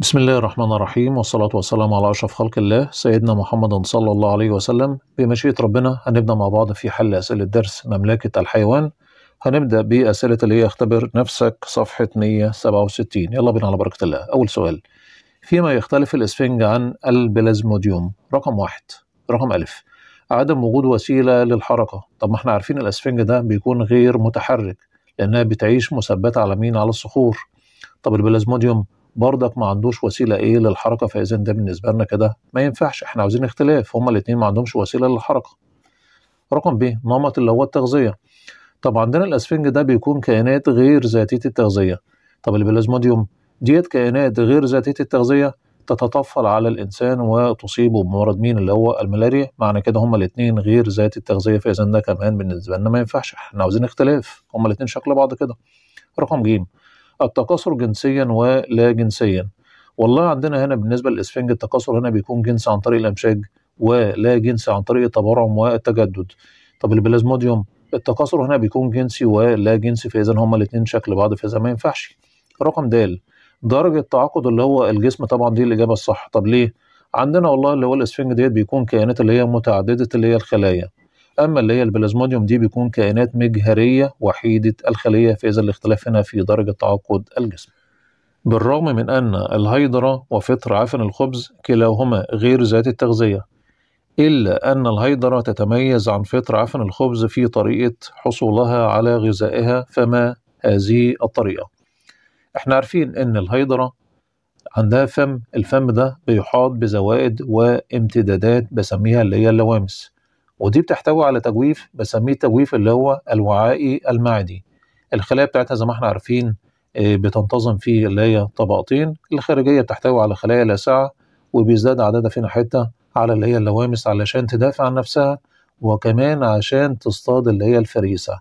بسم الله الرحمن الرحيم والصلاة والسلام على أشرف خلق الله سيدنا محمد صلى الله عليه وسلم بمشيئة ربنا هنبدأ مع بعض في حل أسئلة درس مملكة الحيوان هنبدأ بأسئلة اللي هي اختبر نفسك صفحة 167 يلا بينا على بركة الله أول سؤال فيما يختلف الإسفنج عن البلازموديوم رقم واحد رقم ألف عدم وجود وسيلة للحركة طب ما احنا عارفين الإسفنج ده بيكون غير متحرك لأنها بتعيش مثبتة على مين على الصخور طب البلازموديوم بردك ما عندوش وسيله ايه للحركه فاذا ده بالنسبه لنا كده ما ينفعش احنا عاوزين اختلاف هما الاثنين ما عندهمش وسيله للحركه رقم ب نمط اللي هو التغذيه طب عندنا الاسفنج ده بيكون كائنات غير ذاتيه التغذيه طب البلازموديوم ديت كائنات غير ذاتيه التغذيه تتطفل على الانسان وتصيبه بمرض مين اللي هو الملاريا معنى كده هما الاثنين غير ذات التغذيه فاذا ده كمان بالنسبه لنا ما ينفعش احنا عاوزين اختلاف هما الاثنين شكل بعض كده رقم ج التكاثر جنسيا ولا جنسيا والله عندنا هنا بالنسبه للاسفنج التكاثر هنا بيكون جنس عن طريق الامشاج ولا جنس عن طريق التبرعم والتجدد طب البلازموديوم التكاثر هنا بيكون جنسي ولا جنسي فاذا هما الاثنين شكل بعض فاذا ما ينفعش رقم د درجه التعاقد اللي هو الجسم طبعا دي الاجابه الصح طب ليه عندنا والله اللي هو الاسفنج ديت بيكون كائنات اللي هي متعدده اللي هي الخلايا اما اللي هي البلازموديوم دي بيكون كائنات مجهريه وحيده الخليه فاذا الاختلاف هنا في درجه تعاقد الجسم بالرغم من أن الهيدرا وفطر عفن الخبز كلاهما غير ذات التغذية إلا أن الهيدرا تتميز عن فطر عفن الخبز في طريقة حصولها على غذائها فما هذه الطريقة احنا عارفين أن الهيدرا عندها فم الفم ده بيحاط بزوائد وامتدادات بسميها اللي هي اللوامس ودي بتحتوي على تجويف بسميه التجويف اللي هو الوعائي المعدي الخلايا بتاعتها زي ما احنا عارفين آه، بتنتظم في اللي هي طبقتين الخارجيه بتحتوي على خلايا لاسعه وبيزداد عددها فينا حته على اللي هي اللوامس علشان تدافع عن نفسها وكمان عشان تصطاد اللي هي الفريسه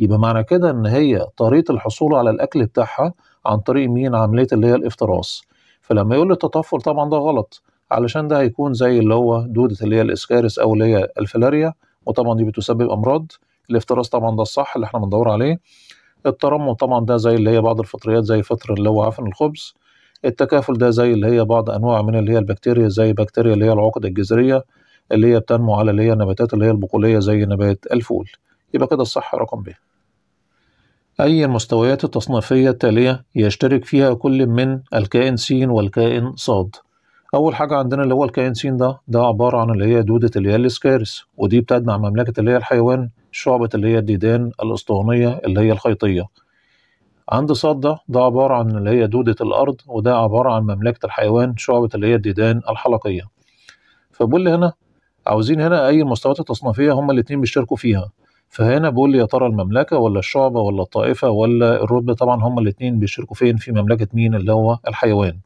يبقى معنى كده ان هي طريقه الحصول على الاكل بتاعها عن طريق مين عمليه اللي هي الافتراس فلما يقول لي التطفل طبعا ده غلط علشان ده هيكون زي اللي هو دودة اللي هي الإسكارس أو اللي هي الفلاريا وطبعا دي بتسبب أمراض الافتراس طبعا ده الصح اللي احنا بندور عليه الترمم طبعا ده زي اللي هي بعض الفطريات زي فطر اللي هو عفن الخبز التكافل ده زي اللي هي بعض أنواع من اللي هي البكتيريا زي بكتيريا اللي هي العقد الجذرية اللي هي بتنمو على اللي هي النباتات اللي هي البقولية زي نبات الفول يبقى كده الصح رقم ب أي المستويات التصنيفية التالية يشترك فيها كل من الكائن س والكائن صاد اول حاجه عندنا اللي هو الكاينسين ده ده عباره عن اللي هي دوده اللي هي السكارس ودي بتدمع مملكه اللي هي الحيوان شعبه اللي هي الديدان الاسطوانيه اللي هي الخيطيه عند صاد ده ده عباره عن اللي هي دوده الارض وده عباره عن مملكه الحيوان شعبه اللي هي الديدان الحلقيه فبقول هنا عاوزين هنا اي مستويات التصنيفيه هما الاثنين بيشتركوا فيها فهنا بقول لي يا ترى المملكه ولا الشعبه ولا الطائفه ولا الرتبه طبعا هما الاثنين بيشتركوا فين في مملكه مين اللي هو الحيوان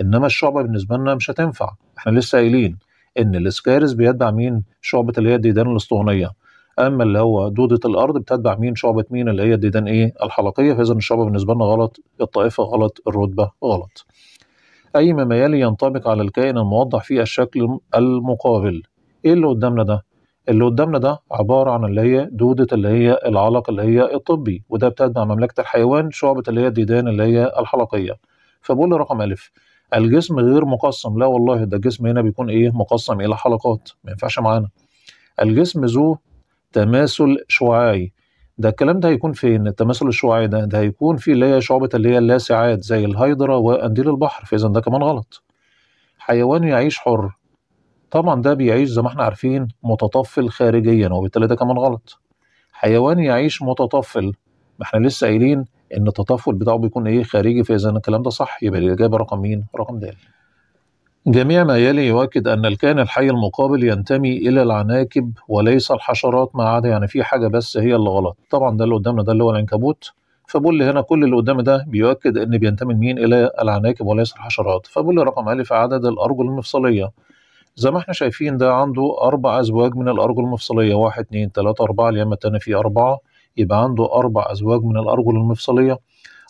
انما الشعبه بالنسبه لنا مش هتنفع احنا لسه قايلين ان الاسكارس بيتبع مين شعبه اللي هي الديدان الاسطوانيه اما اللي هو دوده الارض بتتبع مين شعبه مين اللي هي الديدان ايه الحلقيه فاذا الشعبه بالنسبه لنا غلط الطائفه غلط الرتبه غلط اي ما يلي ينطبق على الكائن الموضح في الشكل المقابل ايه اللي قدامنا ده اللي قدامنا ده عبارة عن اللي هي دودة اللي هي العلق اللي هي الطبي وده بتتبع مملكة الحيوان شعبة اللي هي الديدان اللي هي الحلقية فبقول رقم ألف الجسم غير مقسم لا والله ده الجسم هنا بيكون ايه مقسم الى حلقات ما ينفعش معانا الجسم ذو تماثل شعاعي ده الكلام ده هيكون فين التماثل الشعاعي ده ده هيكون في اللي هي شعبة اللي هي اللاسعات زي الهيدرا وقنديل البحر فاذا ده كمان غلط حيوان يعيش حر طبعا ده بيعيش زي ما احنا عارفين متطفل خارجيا وبالتالي ده كمان غلط حيوان يعيش متطفل ما احنا لسه قايلين ان التطفل بتاعه بيكون ايه خارجي فاذا الكلام ده صح يبقى الاجابه رقم مين؟ رقم د. جميع ما يلي يؤكد ان الكائن الحي المقابل ينتمي الى العناكب وليس الحشرات ما عدا يعني في حاجه بس هي اللي غلط طبعا ده اللي قدامنا ده اللي هو العنكبوت فبول هنا كل اللي قدام ده بيؤكد ان بينتمي مين الى العناكب وليس الحشرات فبول رقم الف عدد الارجل المفصليه زي ما احنا شايفين ده عنده اربع ازواج من الارجل المفصليه واحد اثنين ثلاثه اربعه اليمه التانيه فيه اربعه يبقى عنده أربع أزواج من الأرجل المفصلية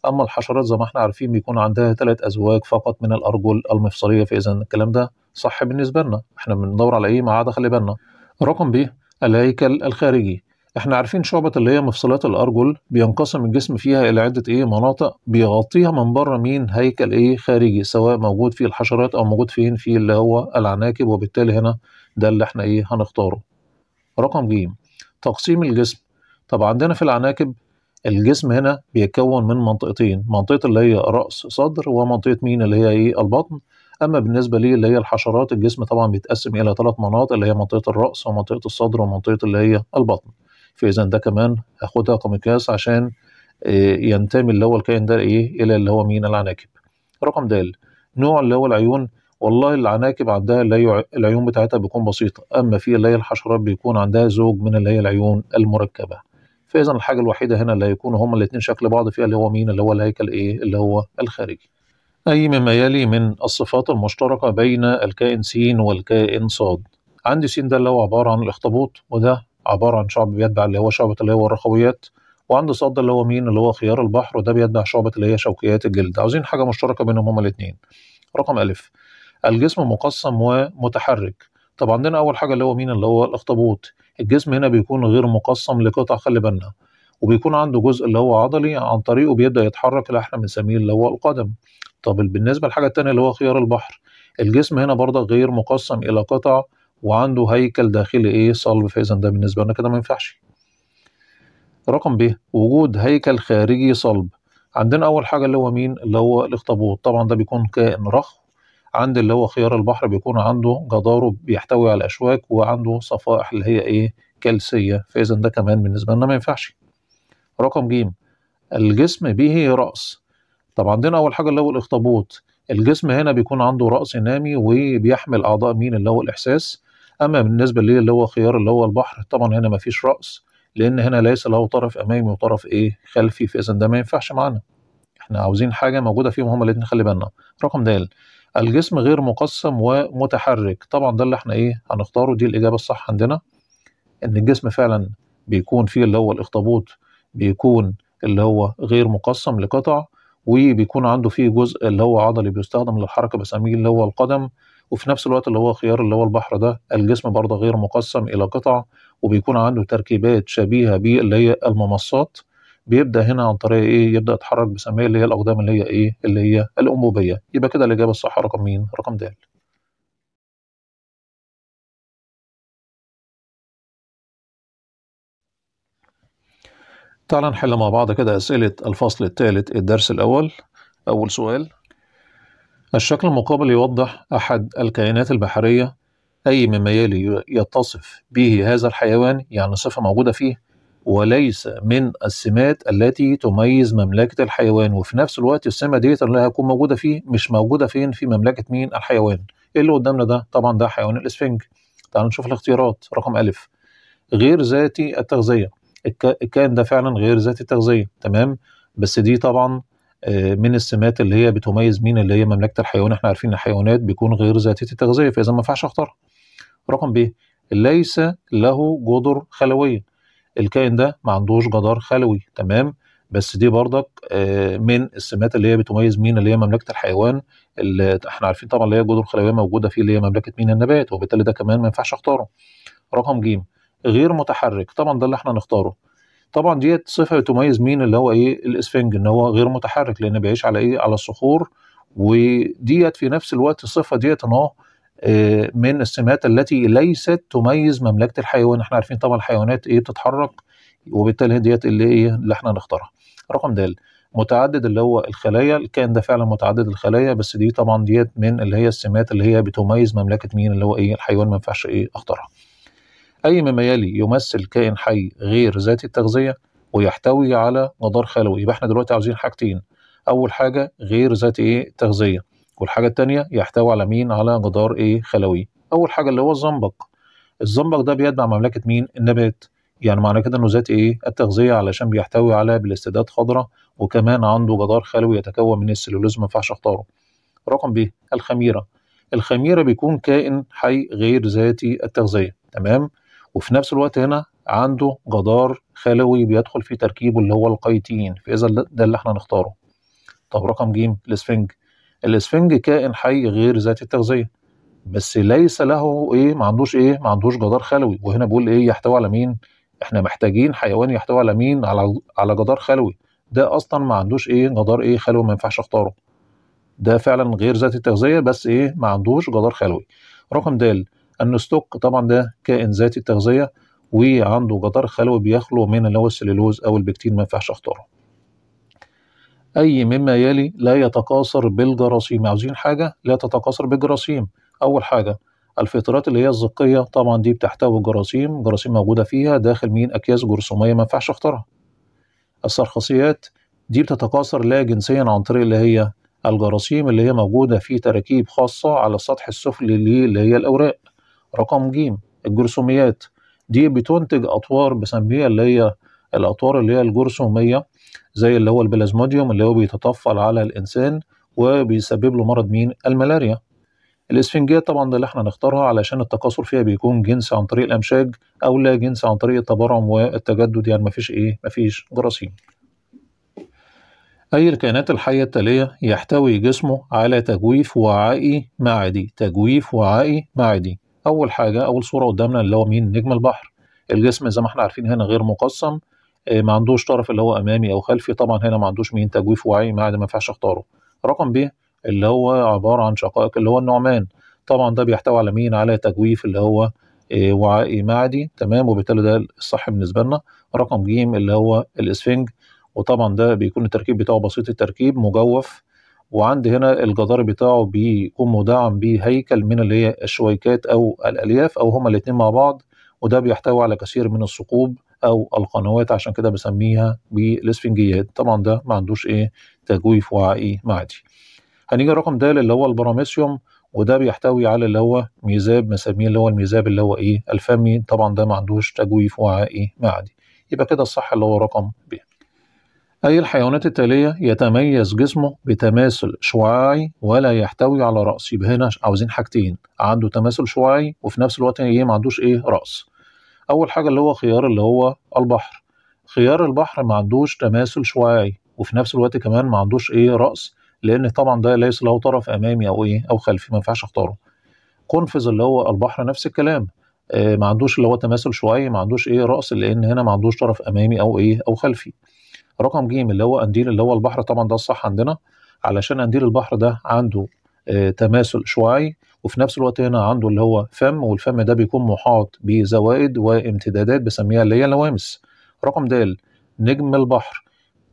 أما الحشرات زي ما احنا عارفين بيكون عندها ثلاث أزواج فقط من الأرجل المفصلية فإذا الكلام ده صح بالنسبة لنا احنا بندور على إيه ما عدا خلي بالنا رقم ب الهيكل الخارجي احنا عارفين شعبة اللي هي مفصلات الأرجل بينقسم الجسم فيها إلى عدة إيه مناطق بيغطيها من بره مين هيكل إيه خارجي سواء موجود في الحشرات أو موجود فين في اللي هو العناكب وبالتالي هنا ده اللي احنا إيه هنختاره رقم ج تقسيم الجسم طب عندنا في العناكب الجسم هنا بيتكون من منطقتين منطقه اللي هي راس صدر ومنطقه مين اللي هي ايه البطن اما بالنسبه لي اللي هي الحشرات الجسم طبعا بيتقسم الى ثلاث مناطق اللي هي منطقه الراس ومنطقه الصدر ومنطقه اللي هي البطن فاذا ده كمان هاخدها كمقياس عشان آه، ينتمي اللي هو الكائن ده ايه الى اللي هو مين العناكب رقم د نوع اللي هو العيون والله العناكب عندها اللي العيون بتاعتها بيكون بسيطه اما في اللي هي الحشرات بيكون عندها زوج من اللي هي العيون المركبه فاذا الحاجه الوحيده هنا اللي هيكونوا هما الاثنين شكل بعض فيها اللي هو مين اللي هو الهيكل ايه اللي هو الخارجي اي مما يلي من الصفات المشتركه بين الكائن س والكائن ص عندي س ده اللي هو عباره عن الاخطبوط وده عباره عن شعب بيتبع اللي هو شعبه اللي هو الرخويات وعند صاد اللي هو مين اللي هو خيار البحر وده بيتبع شعبة اللي هي شوكيات الجلد عاوزين حاجة مشتركة بينهم هما الاتنين رقم ألف الجسم مقسم ومتحرك طب عندنا أول حاجة اللي هو مين اللي هو الأخطبوط الجسم هنا بيكون غير مقسم لقطع خلي بالنا وبيكون عنده جزء اللي هو عضلي عن طريقه بيبدا يتحرك اللي احنا بنسميه اللي هو القدم طب بالنسبه للحاجه الثانيه اللي هو خيار البحر الجسم هنا برضه غير مقسم الى قطع وعنده هيكل داخلي ايه صلب فاذا ده بالنسبه لنا كده ما ينفعش رقم ب وجود هيكل خارجي صلب عندنا اول حاجه اللي هو مين اللي هو الاخطبوط طبعا ده بيكون كائن رخو عند اللي هو خيار البحر بيكون عنده جداره بيحتوي على أشواك وعنده صفائح اللي هي إيه كلسية فإذا ده كمان بالنسبة لنا ما ينفعش رقم جيم الجسم به رأس طب عندنا أول حاجة اللي هو الأخطبوط الجسم هنا بيكون عنده رأس نامي وبيحمل أعضاء مين اللي هو الإحساس أما بالنسبة ليه اللي هو خيار اللي هو البحر طبعا هنا ما فيش رأس لأن هنا ليس له طرف أمامي وطرف إيه خلفي فإذا ده ما ينفعش معانا احنا عاوزين حاجة موجودة فيهم هما الاثنين خلي بالنا رقم د الجسم غير مقسم ومتحرك طبعا ده اللي احنا ايه هنختاره دي الاجابه الصح عندنا ان الجسم فعلا بيكون فيه اللي هو الاخطبوط بيكون اللي هو غير مقسم لقطع وبيكون عنده فيه جزء اللي هو عضلي بيستخدم للحركه بسميه اللي هو القدم وفي نفس الوقت اللي هو خيار اللي هو البحر ده الجسم برضه غير مقسم الى قطع وبيكون عنده تركيبات شبيهه باللي هي الممصات بيبدا هنا عن طريق ايه يبدا يتحرك بسميه اللي هي الاقدام اللي هي ايه اللي هي الانبوبيه يبقى كده الاجابه الصح رقم مين رقم د تعالى نحل مع بعض كده اسئله الفصل الثالث الدرس الاول اول سؤال الشكل المقابل يوضح احد الكائنات البحريه اي مما يلي يتصف به هذا الحيوان يعني صفه موجوده فيه وليس من السمات التي تميز مملكة الحيوان وفي نفس الوقت السمة دي اللي هتكون موجودة فيه مش موجودة فين في مملكة مين الحيوان ايه اللي قدامنا ده طبعا ده حيوان الاسفنج تعالوا نشوف الاختيارات رقم ألف غير ذاتي التغذية الكائن ده فعلا غير ذاتي التغذية تمام بس دي طبعا آه، من السمات اللي هي بتميز مين اللي هي مملكة الحيوان احنا عارفين الحيوانات بيكون غير ذاتية التغذية فإذا ما ينفعش اختارها رقم ب ليس له جدر خلوية الكائن ده ما عندوش جدار خلوي تمام بس دي برضك آه، من السمات اللي هي بتميز مين اللي هي مملكه الحيوان اللي احنا عارفين طبعا اللي هي الجذور الخلويه موجوده فيه اللي هي مملكه مين النبات وبالتالي ده كمان ما ينفعش اختاره رقم ج غير متحرك طبعا ده اللي احنا نختاره طبعا ديت صفه بتميز مين اللي هو ايه الاسفنج ان هو غير متحرك لان بيعيش على ايه على الصخور وديت في نفس الوقت الصفه ديت ان هو آه، من السمات التي ليست تميز مملكه الحيوان احنا عارفين طبعا الحيوانات ايه بتتحرك وبالتالي ديت اللي ايه اللي احنا نختارها رقم د متعدد اللي هو الخلايا الكائن ده فعلا متعدد الخلايا بس دي طبعا ديت من اللي هي السمات اللي هي بتميز مملكه مين اللي هو ايه الحيوان ما ينفعش ايه اختارها اي مما يلي يمثل كائن حي غير ذاتي التغذيه ويحتوي على مدار خلوي يبقى احنا دلوقتي عاوزين حاجتين اول حاجه غير ذاتي ايه تغذيه والحاجة التانية يحتوي على مين على جدار ايه خلوي أول حاجة اللي هو الزنبق الزنبق ده بيتبع مملكة مين النبات يعني معنى كده انه ذات ايه التغذيه علشان بيحتوي على بالاستداد خضره وكمان عنده جدار خلوي يتكون من السلولوز ما ينفعش اختاره رقم ب الخميره الخميره بيكون كائن حي غير ذاتي التغذيه تمام وفي نفس الوقت هنا عنده جدار خلوي بيدخل في تركيبه اللي هو القيتين فاذا ده اللي احنا نختاره طب رقم ج الاسفنج الاسفنج كائن حي غير ذات التغذيه بس ليس له ايه ما عندوش ايه ما عندوش جدار خلوي وهنا بقول ايه يحتوي على مين احنا محتاجين حيوان يحتوي على مين على على جدار خلوي ده اصلا ما عندوش ايه جدار ايه خلوي ما ينفعش اختاره ده فعلا غير ذات التغذيه بس ايه ما عندوش جدار خلوي رقم د النستوك طبعا ده كائن ذاتي التغذيه وعنده جدار خلوي بيخلو من اللي هو السليلوز او البكتين ما ينفعش اختاره أي مما يلي لا يتقاصر بالجراثيم عاوزين حاجة لا تتقاصر بالجراثيم أول حاجة الفطرات اللي هي الزقية طبعا دي بتحتوي جراثيم جراثيم موجودة فيها داخل مين أكياس جرثومية ما ينفعش اختارها السرخصيات دي بتتكاثر لا جنسيا عن طريق اللي هي الجراثيم اللي هي موجودة في تراكيب خاصة على السطح السفلي اللي هي الأوراق رقم ج الجرثوميات دي بتنتج أطوار بسميها اللي هي الأطوار اللي هي الجرثومية زي اللي هو البلازموديوم اللي هو بيتطفل على الإنسان وبيسبب له مرض مين؟ الملاريا الاسفنجية طبعا ده اللي احنا نختارها علشان التكاثر فيها بيكون جنس عن طريق الأمشاج أو لا جنس عن طريق التبرعم والتجدد يعني مفيش إيه؟ مفيش جراثيم أي الكائنات الحية التالية يحتوي جسمه على تجويف وعائي معدي تجويف وعائي معدي أول حاجة أول صورة قدامنا اللي هو مين نجم البحر الجسم زي ما احنا عارفين هنا غير مقسم آه، ما عندوش طرف اللي هو امامي او خلفي طبعا هنا ما عندوش مين تجويف وعي ما ما ينفعش اختاره رقم ب اللي هو عباره عن شقائق اللي هو النعمان طبعا ده بيحتوي على مين على تجويف اللي هو آه، وعائي معدي تمام وبالتالي ده الصح بالنسبه لنا رقم ج اللي هو الاسفنج وطبعا ده بيكون التركيب بتاعه بسيط التركيب مجوف وعند هنا الجدار بتاعه بيكون مدعم بهيكل من اللي هي الشويكات او الالياف او هما الاثنين مع بعض وده بيحتوي على كثير من الثقوب او القنوات عشان كده بسميها بالاسفنجيات طبعا ده ما عندوش ايه تجويف وعائي معدي هنيجي الرقم د اللي هو البراميسيوم وده بيحتوي على اللي هو ميزاب بنسميه اللي هو الميزاب اللي هو ايه الفمي طبعا ده ما عندوش تجويف وعائي معدي يبقى كده الصح اللي هو رقم ب أي الحيوانات التالية يتميز جسمه بتماثل شعاعي ولا يحتوي على رأس يبقى هنا عاوزين حاجتين عنده تماثل شعاعي وفي نفس الوقت ايه ما عندوش ايه رأس اول حاجه اللي هو خيار اللي هو البحر خيار البحر ما عندوش تماثل شعاعي وفي نفس الوقت كمان ما عندوش ايه راس لان طبعا ده ليس له طرف امامي او ايه او خلفي ما ينفعش اختاره قنفذ اللي هو البحر نفس الكلام آه ما عندوش اللي هو تماثل شعاعي ما عندوش ايه راس لان هنا ما عندوش طرف امامي او ايه او خلفي رقم ج اللي هو قنديل اللي هو البحر طبعا ده الصح عندنا علشان قنديل البحر ده عنده آه تماثل شعاعي وفي نفس الوقت هنا عنده اللي هو فم والفم ده بيكون محاط بزوائد وامتدادات بسميها اللي هي اللوامس رقم د نجم البحر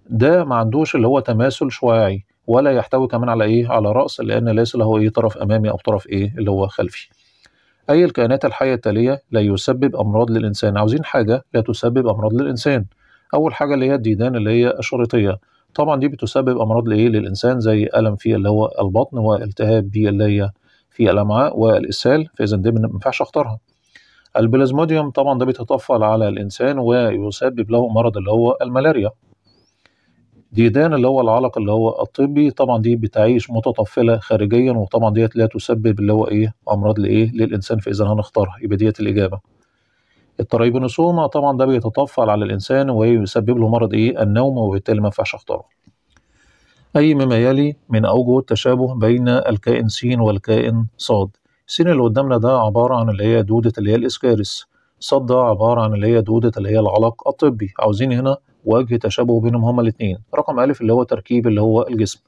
ده ما عندوش اللي هو تماثل شعاعي ولا يحتوي كمان على ايه على راس لان ليس له ايه طرف امامي او طرف ايه اللي هو خلفي اي الكائنات الحيه التاليه لا يسبب امراض للانسان عاوزين حاجه لا تسبب امراض للانسان اول حاجه اللي هي الديدان اللي هي الشريطيه طبعا دي بتسبب امراض لايه للانسان زي الم في اللي هو البطن والتهاب في اللي هي في الامعاء والاسهال فاذا دي ما ينفعش اختارها البلازموديوم طبعا ده بيتطفل على الانسان ويسبب له مرض اللي هو الملاريا ديدان اللي هو العلق اللي هو الطبي طبعا دي بتعيش متطفله خارجيا وطبعا ديت لا تسبب اللي هو ايه امراض لايه للانسان فاذا هنختارها يبقى ديت الاجابه التريبنوسوما طبعا ده بيتطفل على الانسان ويسبب له مرض ايه النوم وبالتالي ما ينفعش اختاره أي مما يلي من أوجه التشابه بين الكائن س والكائن ص س اللي قدامنا ده عبارة عن اللي هي دودة اللي هي الإسكارس ص ده عبارة عن اللي هي دودة اللي هي العلق الطبي عاوزين هنا وجه تشابه بينهم هما الاثنين رقم ألف اللي هو تركيب اللي هو الجسم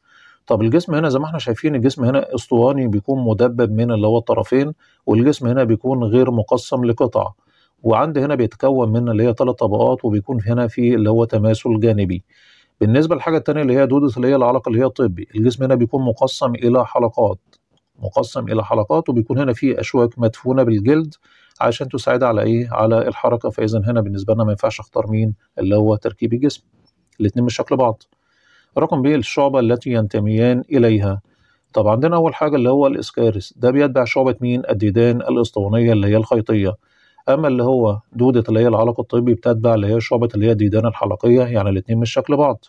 طب الجسم هنا زي ما احنا شايفين الجسم هنا اسطواني بيكون مدبب من اللي هو الطرفين والجسم هنا بيكون غير مقسم لقطع وعند هنا بيتكون من اللي هي ثلاث طبقات وبيكون هنا في اللي هو تماثل جانبي بالنسبة للحاجة التانية اللي هي دودس اللي هي العلاقة اللي هي الطبي الجسم هنا بيكون مقسم إلى حلقات مقسم إلى حلقات وبيكون هنا في أشواك مدفونة بالجلد عشان تساعد على إيه؟ على الحركة فإذا هنا بالنسبة لنا ما ينفعش أختار مين اللي هو تركيب الجسم الاتنين مش شكل بعض رقم ب الشعبة التي ينتميان إليها طب عندنا أول حاجة اللي هو الإسكارس ده بيتبع شعبة مين؟ الديدان الأسطوانية اللي هي الخيطية اما اللي هو دوده اللي هي العلق الطبي بتتبع اللي هي شعبه اللي هي الديدان الحلقيه يعني الاثنين مش شكل بعض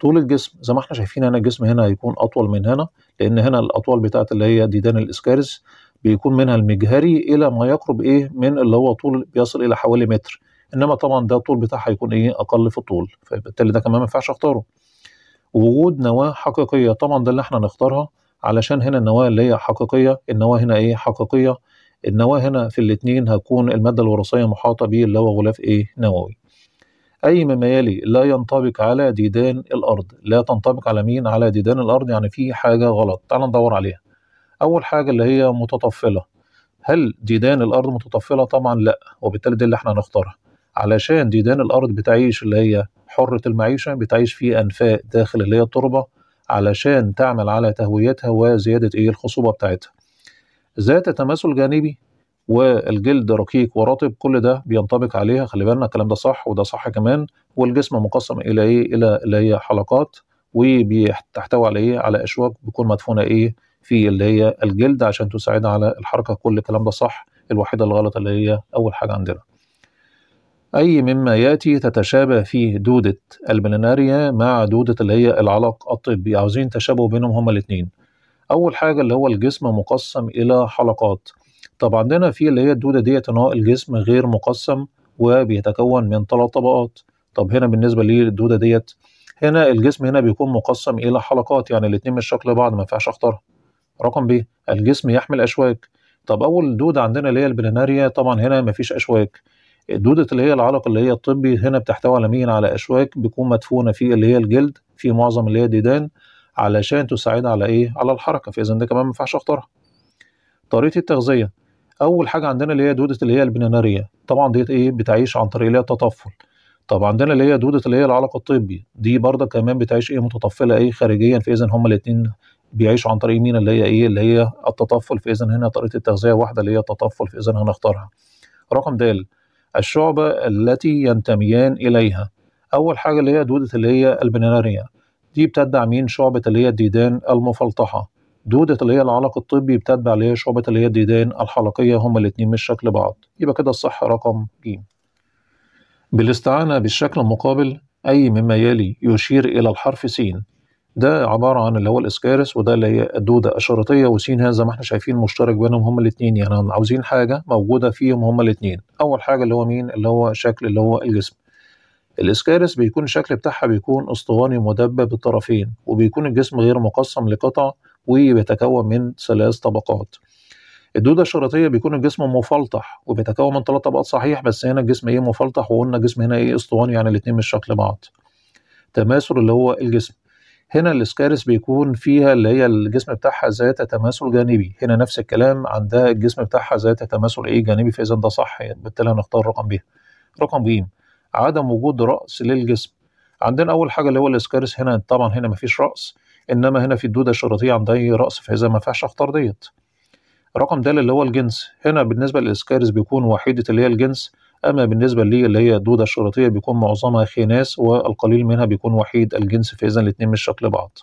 طول الجسم زي ما احنا شايفين هنا الجسم هنا هيكون اطول من هنا لان هنا الاطوال بتاعت اللي هي ديدان الاسكارس بيكون منها المجهري الى ما يقرب ايه من اللي هو طول بيصل الى حوالي متر انما طبعا ده الطول بتاعها هيكون ايه اقل في الطول فبالتالي ده كمان ما ينفعش اختاره وجود نواه حقيقيه طبعا ده اللي احنا نختارها علشان هنا النواه اللي هي حقيقيه النواه هنا ايه حقيقيه النواه هنا في الاتنين هتكون المادة الوراثية محاطة به اللي هو غلاف ايه نووي أي مما يلي لا ينطبق على ديدان الأرض لا تنطبق على مين على ديدان الأرض يعني في حاجة غلط تعال ندور عليها أول حاجة اللي هي متطفلة هل ديدان الأرض متطفلة طبعا لا وبالتالي دي اللي احنا هنختارها علشان ديدان الأرض بتعيش اللي هي حرة المعيشة بتعيش في أنفاق داخل اللي هي التربة علشان تعمل على تهويتها وزيادة ايه الخصوبة بتاعتها ذات تماثل جانبي والجلد رقيق ورطب كل ده بينطبق عليها خلي بالنا الكلام ده صح وده صح كمان والجسم مقسم الى ايه الى اللي هي حلقات وبتحتوي على ايه على اشواك بتكون مدفونه ايه في اللي هي الجلد عشان تساعدها على الحركه كل الكلام ده صح الوحيده الغلط اللي هي اول حاجه عندنا أي مما يأتي تتشابه فيه دودة البلناريا مع دودة اللي هي العلق الطبي عاوزين تشابه بينهم هما الاثنين اول حاجه اللي هو الجسم مقسم الى حلقات طب عندنا في اللي هي الدوده ديت ان هو الجسم غير مقسم وبيتكون من ثلاث طبقات طب هنا بالنسبه للدوده ديت هنا الجسم هنا بيكون مقسم الى حلقات يعني الاثنين مش شكل بعض ما ينفعش اختارها رقم ب الجسم يحمل اشواك طب اول دوده عندنا اللي هي البلاناريا طبعا هنا ما فيش اشواك الدودة اللي هي العلق اللي هي الطبي هنا بتحتوي على مين على اشواك بيكون مدفونه في اللي هي الجلد في معظم اللي هي الديدان علشان تساعدنا على ايه على الحركه فاذا ده كمان ما ينفعش اختارها طريقه التغذيه اول حاجه عندنا اللي هي دوده اللي هي البناناريه طبعا ديت ايه بتعيش عن طريق اللي هي التطفل طب عندنا اللي هي دوده اللي هي العلق الطبي دي برضه كمان بتعيش ايه متطفله ايه خارجيا فاذا هما الاثنين بيعيشوا عن طريق مين اللي هي ايه اللي هي التطفل فاذا هنا طريقه التغذيه واحده اللي هي التطفل فاذا هنختارها رقم د الشعبه التي ينتميان اليها اول حاجه اللي هي دوده اللي هي البناناريه دي بتتبع مين شعبة اللي هي الديدان المفلطحة دودة اللي هي العلق الطبي بتتبع اللي هي شعبة اللي هي الديدان الحلقية هما الاتنين مش شكل بعض يبقى كده الصح رقم ج بالاستعانة بالشكل المقابل أي مما يلي يشير إلى الحرف س ده عبارة عن اللي هو الإسكارس وده اللي هي الدودة الشرطية وسين هذا زي ما احنا شايفين مشترك بينهم هما الاتنين يعني عاوزين حاجة موجودة فيهم هما الاتنين أول حاجة اللي هو مين اللي هو شكل اللي هو الجسم الاسكارس بيكون الشكل بتاعها بيكون اسطواني مدبب الطرفين وبيكون الجسم غير مقسم لقطع وبيتكون من ثلاث طبقات الدودة الشريطية بيكون الجسم مفلطح وبيتكون من ثلاث طبقات صحيح بس هنا الجسم ايه مفلطح وقلنا الجسم هنا ايه اسطواني يعني الاتنين مش شكل بعض تماثل اللي هو الجسم هنا الاسكارس بيكون فيها اللي هي الجسم بتاعها ذات تماثل جانبي هنا نفس الكلام عندها الجسم بتاعها ذات تماثل ايه جانبي فاذا ده صح بالتالي هنختار رقم ب رقم ج عدم وجود رأس للجسم عندنا أول حاجة اللي هو الإسكارس هنا طبعا هنا مفيش رأس إنما هنا في الدودة الشرطيه عند اي رأس فإذا ما فيهاش اخطار ديت رقم د اللي هو الجنس هنا بالنسبة للإسكارس بيكون وحيدة اللي هي الجنس أما بالنسبة لي اللي هي الدودة الشرطيه بيكون معظمها خناس والقليل منها بيكون وحيد الجنس فإذا الاتنين مش شكل بعض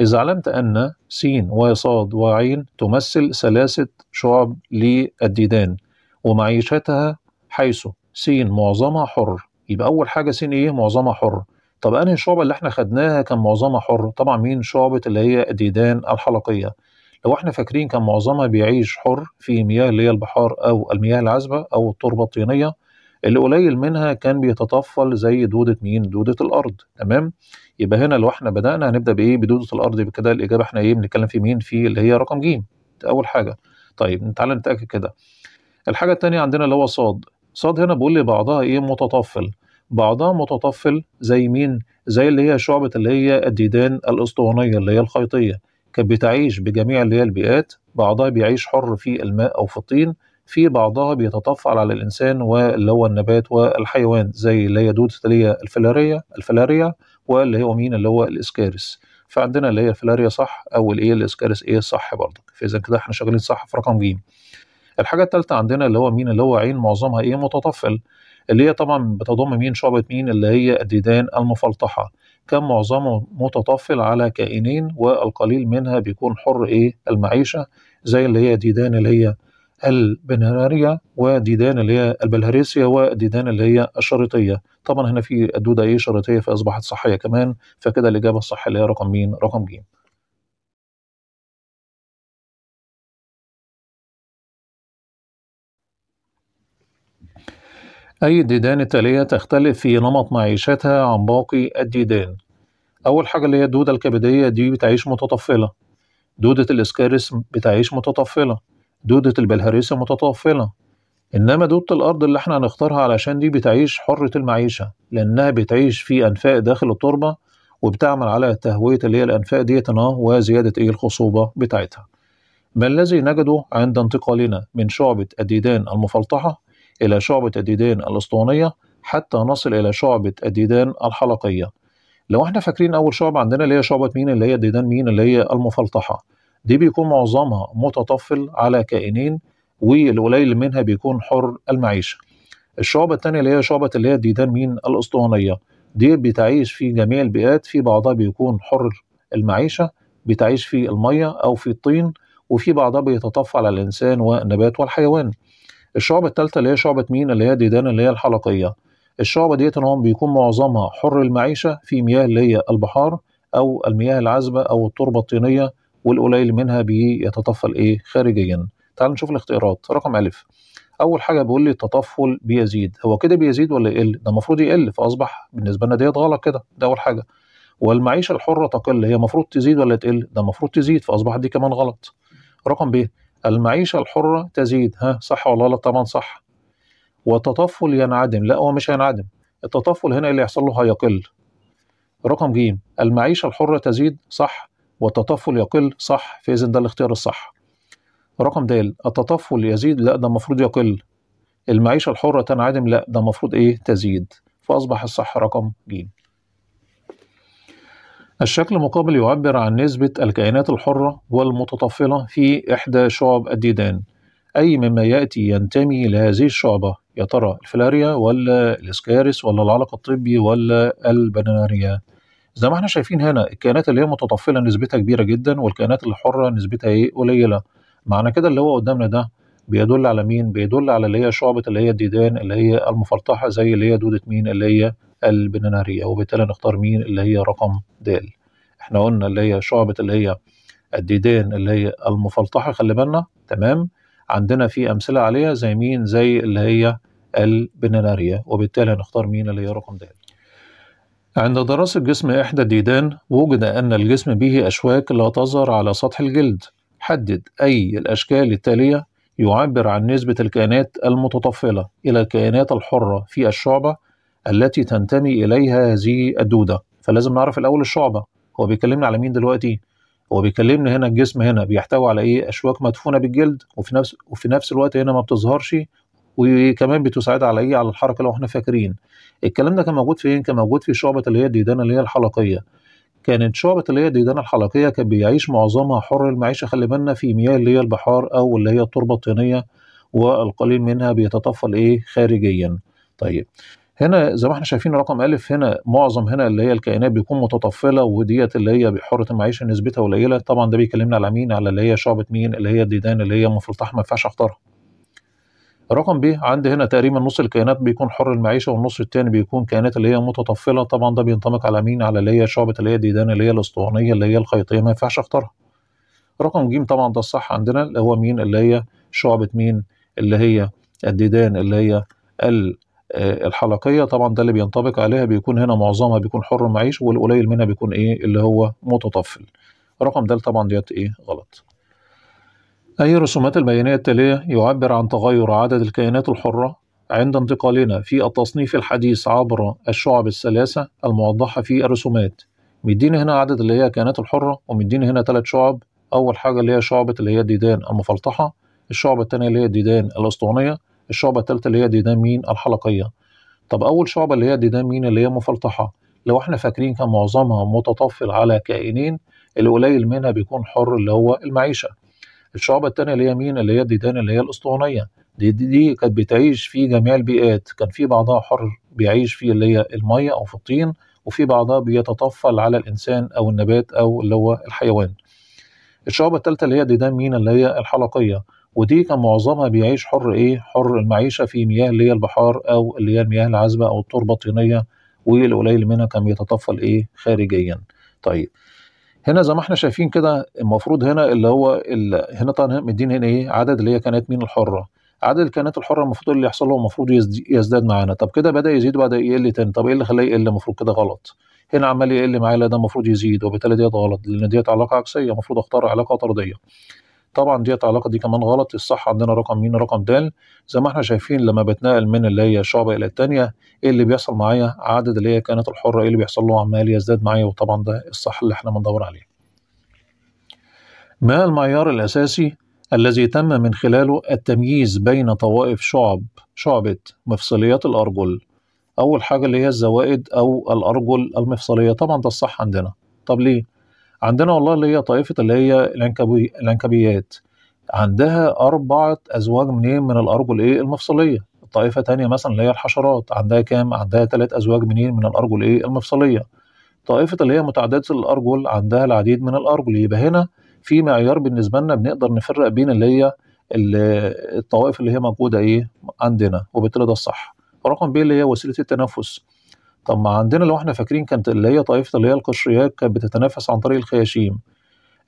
إذا علمت أن س وصاد وعين تمثل ثلاثة شعب للديدان ومعيشتها حيث س معظمها حر يبقى اول حاجه س ايه معظمها حر طب انهي الشعبه اللي احنا خدناها كان معظمها حر طبعا مين شعبه اللي هي الديدان الحلقيه لو احنا فاكرين كان معظمها بيعيش حر في مياه اللي هي البحار او المياه العذبه او التربه الطينيه اللي قليل منها كان بيتطفل زي دودة مين؟ دودة الأرض تمام؟ يبقى هنا لو احنا بدأنا هنبدأ بإيه؟ بدودة الأرض يبقى كده الإجابة احنا إيه بنتكلم في مين؟ في اللي هي رقم ج أول حاجة. طيب تعالى نتأكد كده. الحاجة التانية عندنا اللي هو صاد صاد هنا بيقول لي بعضها ايه متطفل بعضها متطفل زي مين زي اللي هي شعبة اللي هي الديدان الأسطوانية اللي هي الخيطية كانت بتعيش بجميع اللي هي البيئات بعضها بيعيش حر في الماء أو في الطين في بعضها بيتطفل على الإنسان واللي هو النبات والحيوان زي اللي هي دودة اللي هي الفلارية الفلارية واللي هو مين اللي هو الإسكارس فعندنا اللي هي الفلاريا صح أو الإيه الإسكارس إيه صح برضك فإذا كده إحنا شغالين صح في رقم جيم الحاجه الثالثه عندنا اللي هو مين اللي هو عين معظمها ايه متطفل اللي هي طبعا بتضم مين شعبه مين اللي هي الديدان المفلطحه كان معظمه متطفل على كائنين والقليل منها بيكون حر ايه المعيشه زي اللي هي ديدان اللي هي البنراريا وديدان اللي هي البلهارسيا وديدان اللي هي الشريطيه طبعا هنا في الدوده ايه شريطيه فاصبحت صحيه كمان فكده الاجابه الصح اللي هي رقم مين رقم جيم أي الديدان التالية تختلف في نمط معيشتها عن باقي الديدان أول حاجة اللي هي الدودة الكبدية دي بتعيش متطفلة دودة الإسكارس بتعيش متطفلة دودة البلهارسة متطفلة إنما دودة الأرض اللي احنا هنختارها علشان دي بتعيش حرة المعيشة لأنها بتعيش في أنفاق داخل التربة وبتعمل على تهوية اللي هي الأنفاق ديت وزيادة إيه الخصوبة بتاعتها ما الذي نجده عند انتقالنا من شعبة الديدان المفلطحة إلى شعبة الديدان الأسطوانية حتى نصل إلى شعبة الديدان الحلقية لو احنا فاكرين أول شعبة عندنا اللي هي شعبة مين اللي هي الديدان مين اللي هي المفلطحة دي بيكون معظمها متطفل على كائنين والقليل منها بيكون حر المعيشة الشعبة الثانية اللي هي شعبة اللي هي الديدان مين الأسطوانية دي بتعيش في جميع البيئات في بعضها بيكون حر المعيشة بتعيش في المية أو في الطين وفي بعضها بيتطفل على الإنسان والنبات والحيوان الشعبة الثالثه اللي هي شعبه مين اللي هي ديدان اللي هي الحلقيه الشعبه ديت هم بيكون معظمها حر المعيشه في مياه اللي هي البحار او المياه العذبه او التربه الطينيه والقليل منها بيتطفل ايه خارجيا تعال نشوف الاختيارات رقم ألف أول حاجة بيقول لي التطفل بيزيد هو كده بيزيد ولا يقل ده المفروض يقل فأصبح بالنسبة لنا ديت غلط كده ده أول حاجة والمعيشة الحرة تقل هي المفروض تزيد ولا تقل ده المفروض تزيد فأصبحت دي كمان غلط رقم ب المعيشة الحرة تزيد ها صح ولا لا طبعا صح والتطفل ينعدم لا هو مش هينعدم التطفل هنا اللي يحصل له هيقل رقم ج المعيشة الحرة تزيد صح والتطفل يقل صح فإذا ده الاختيار الصح رقم د التطفل يزيد لا ده المفروض يقل المعيشة الحرة تنعدم لا ده المفروض ايه تزيد فأصبح الصح رقم ج الشكل المقابل يعبر عن نسبة الكائنات الحرة والمتطفلة في إحدى شعب الديدان أي مما يأتي ينتمي لهذه الشعبة يا ترى الفلاريا ولا الإسكارس ولا العلق الطبي ولا البناناريا زي ما احنا شايفين هنا الكائنات اللي هي متطفلة نسبتها كبيرة جدا والكائنات الحرة نسبتها ايه قليلة معنى كده اللي هو قدامنا ده بيدل على مين؟ بيدل على اللي هي شعبة اللي هي الديدان اللي هي المفلطحة زي اللي هي دودة مين؟ اللي هي البنينارية وبالتالي نختار مين اللي هي رقم د احنا قلنا اللي هي شعبة اللي هي الديدان اللي هي المفلطحة خلي بالنا تمام عندنا في أمثلة عليها زي مين زي اللي هي البنينارية وبالتالي هنختار مين اللي هي رقم د عند دراسة جسم إحدى الديدان وجد أن الجسم به أشواك لا تظهر على سطح الجلد حدد أي الأشكال التالية يعبر عن نسبة الكائنات المتطفلة إلى الكائنات الحرة في الشعبة التي تنتمي اليها هذه الدوده فلازم نعرف الاول الشعبه هو بيكلمنا على مين دلوقتي هو بيكلمنا هنا الجسم هنا بيحتوي على ايه اشواك مدفونه بالجلد وفي نفس وفي نفس الوقت هنا ما بتظهرش وكمان بتساعد على ايه على الحركه لو احنا فاكرين الكلام ده كان موجود فين كان موجود في شعبه اللي هي الديدان اللي هي الحلقيه كانت شعبة اللي هي الديدان الحلقية كان بيعيش معظمها حر المعيشة خلي بالنا في مياه اللي هي البحار أو اللي هي التربة الطينية والقليل منها بيتطفل إيه خارجيا طيب هنا زي ما احنا شايفين رقم ألف هنا معظم هنا اللي هي الكائنات بيكون متطفلة وديت اللي هي حرة المعيشة نسبتها قليلة طبعا ده بيكلمنا على مين على اللي هي شعبة مين اللي هي الديدان اللي هي مفلطحة ما ينفعش اختارها رقم ب عندي هنا تقريبا نص الكائنات بيكون حر المعيشه والنص الثاني بيكون كائنات اللي هي متطفله طبعا ده بينطبق على مين على اللي هي شعبه اللي هي الديدان اللي هي الاسطوانيه اللي هي الخيطيه ما ينفعش اختارها رقم ج طبعا ده الصح عندنا اللي هو مين اللي هي شعبه مين اللي هي الديدان اللي هي ال آه، الحلقيه طبعا ده اللي بينطبق عليها بيكون هنا معظمها بيكون حر معيش والقليل منها بيكون ايه اللي هو متطفل رقم ده طبعا ديت ايه غلط اي رسومات البيانيه التاليه يعبر عن تغير عدد الكائنات الحره عند انتقالنا في التصنيف الحديث عبر الشعب الثلاثه الموضحه في الرسومات مديني هنا عدد اللي هي الكائنات الحره ومديني هنا ثلاث شعب اول حاجه اللي هي شعبه اللي هي الديدان المفلطحه الشعبه الثانيه اللي هي الديدان الاسطوانيه الشعبة الثالثة اللي هي دينامين الحلقية طب أول شعبة اللي هي دينامين اللي هي مفلطحة لو احنا فاكرين كان معظمها متطفل على كائنين القليل منها بيكون حر اللي هو المعيشة الشعبة الثانية اللي هي مين اللي هي الديدان اللي هي الأسطوانية دي, دي, دي كانت بتعيش في جميع البيئات كان في بعضها حر بيعيش في اللي هي المية أو في الطين وفي بعضها بيتطفل على الإنسان أو النبات أو اللي هو الحيوان الشعبة الثالثة اللي هي ديدان مين اللي هي الحلقية ودي كان معظمها بيعيش حر ايه حر المعيشه في مياه اللي هي البحار او اللي هي المياه العذبه او التربه الطينيه والقليل منها كان بيتطفل ايه خارجيا طيب هنا زي ما احنا شايفين كده المفروض هنا اللي هو ال... هنا طبعا مدين هنا ايه عدد اللي هي كانت مين الحره عدد الكائنات الحره المفروض اللي يحصل له المفروض يزداد معانا طب كده بدا يزيد وبدا إيه؟ يقل تاني طب ايه اللي خلاه يقل المفروض كده غلط هنا عمال يقل معايا لا ده المفروض يزيد وبالتالي ديت غلط لان ديت علاقه عكسيه المفروض اختار علاقه طرديه طبعا ديت علاقه دي كمان غلط الصح عندنا رقم مين رقم د زي ما احنا شايفين لما بتنقل من اللي هي شعبه الى الثانيه ايه اللي بيحصل معايا عدد اللي هي كانت الحره ايه اللي بيحصل له عمال يزداد معايا وطبعا ده الصح اللي احنا بندور عليه ما المعيار الاساسي الذي تم من خلاله التمييز بين طوائف شعب شعبة مفصليات الأرجل أول حاجة اللي هي الزوائد أو الأرجل المفصلية طبعا ده الصح عندنا طب ليه؟ عندنا والله اللي هي طائفه اللي هي العنكبي العنكبيات عندها اربعه ازواج منين من الارجل ايه المفصليه طائفه تانية مثلا اللي هي الحشرات عندها كام عندها ثلاث ازواج منين من الارجل ايه المفصليه طائفه اللي هي متعدده الارجل عندها العديد من الارجل يبقى هنا في معيار بالنسبه لنا بنقدر نفرق بين اللي هي الطوائف اللي هي موجوده ايه عندنا وبالتالي ده الصح رقم بي اللي هي وسيله التنفس طب ما عندنا لو احنا فاكرين كانت اللي هي طائفه اللي هي القشريات كانت بتتنافس عن طريق الخياشيم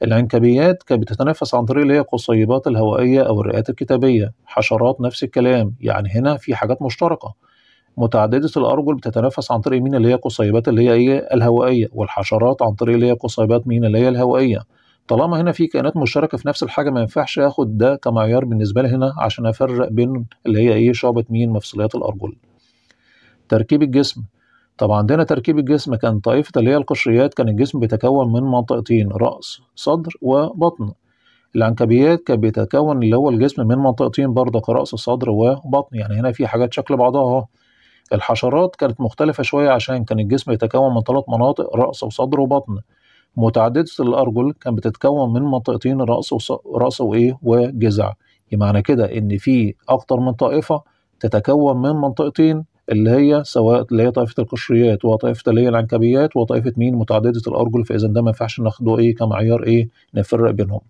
العنكبيات كانت بتتنافس عن طريق اللي هي القصيبات الهوائيه او الرئات الكتابيه حشرات نفس الكلام يعني هنا في حاجات مشتركه متعدده الارجل بتتنافس عن طريق مين اللي هي قصيبات اللي هي ايه الهوائيه والحشرات عن طريق اللي هي قصيبات مين اللي هي الهوائيه طالما هنا في كائنات مشتركه في نفس الحاجه ما ينفعش اخد ده كمعيار بالنسبه لي هنا عشان افرق بين اللي هي ايه شعبه مين مفصليات الارجل تركيب الجسم طب عندنا تركيب الجسم كان طائفة اللي هي القشريات كان الجسم بيتكون من منطقتين رأس صدر وبطن العنكبيات كان بيتكون اللي هو الجسم من منطقتين برضك رأس صدر وبطن يعني هنا في حاجات شكل بعضها اهو الحشرات كانت مختلفة شوية عشان كان الجسم يتكون من ثلاث مناطق رأس وصدر وبطن متعددة الأرجل كان بتتكون من منطقتين رأس وص... رأس وإيه وجذع معنى كده إن في أكتر من طائفة تتكون من منطقتين اللي هي سواء اللي هي طائفه القشريات وطائفه اللي هي العنكبيات وطائفه مين متعدده الارجل فاذا ده ما ينفعش ناخده ايه كمعيار ايه نفرق بينهم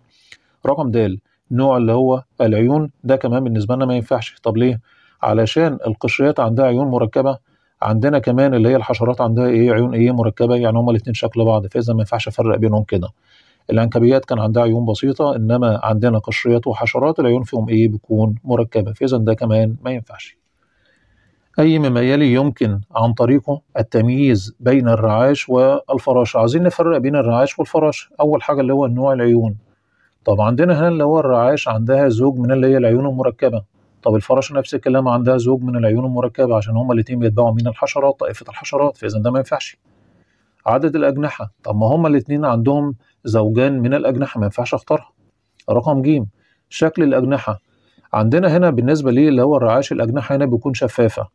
رقم د نوع اللي هو العيون ده كمان بالنسبه لنا ما ينفعش طب ليه علشان القشريات عندها عيون مركبه عندنا كمان اللي هي الحشرات عندها ايه عيون ايه مركبه يعني هما الاثنين شكل بعض فاذا ما ينفعش افرق بينهم كده العنكبيات كان عندها عيون بسيطه انما عندنا قشريات وحشرات العيون فيهم ايه بتكون مركبه فاذا ده كمان ما ينفعش أي مما يلي يمكن عن طريقه التمييز بين الرعاش والفراشة عايزين نفرق بين الرعاش والفراشة أول حاجة اللي هو نوع العيون طب عندنا هنا اللي هو الرعاش عندها زوج من اللي هي العيون المركبة طب الفراشة نفس الكلام عندها زوج من العيون المركبة عشان هما الاتنين بيتباعوا من الحشرات طائفة الحشرات فإذا ده ما ينفعش عدد الأجنحة طب ما هما الاتنين عندهم زوجان من الأجنحة ما ينفعش أختارها رقم ج شكل الأجنحة عندنا هنا بالنسبة ليه اللي هو الرعاش الأجنحة هنا بيكون شفافة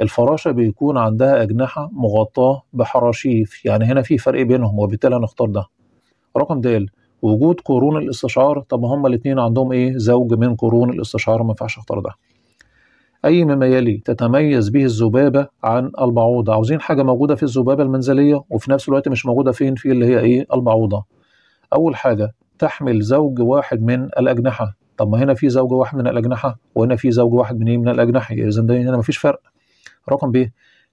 الفراشه بيكون عندها اجنحه مغطاه بحراشيف يعني هنا في فرق بينهم وبالتالي هنختار ده رقم دال وجود قرون الاستشعار طب هما الاثنين عندهم ايه زوج من قرون الاستشعار ما ينفعش اختار ده أي مما يلي تتميز به الذبابة عن البعوضة عاوزين حاجة موجودة في الذبابة المنزلية وفي نفس الوقت مش موجودة فين في اللي هي إيه البعوضة أول حاجة تحمل زوج واحد من الأجنحة طب ما هنا في زوج واحد من الأجنحة وهنا في زوج واحد من إيه من الأجنحة إذا هنا مفيش فرق رقم ب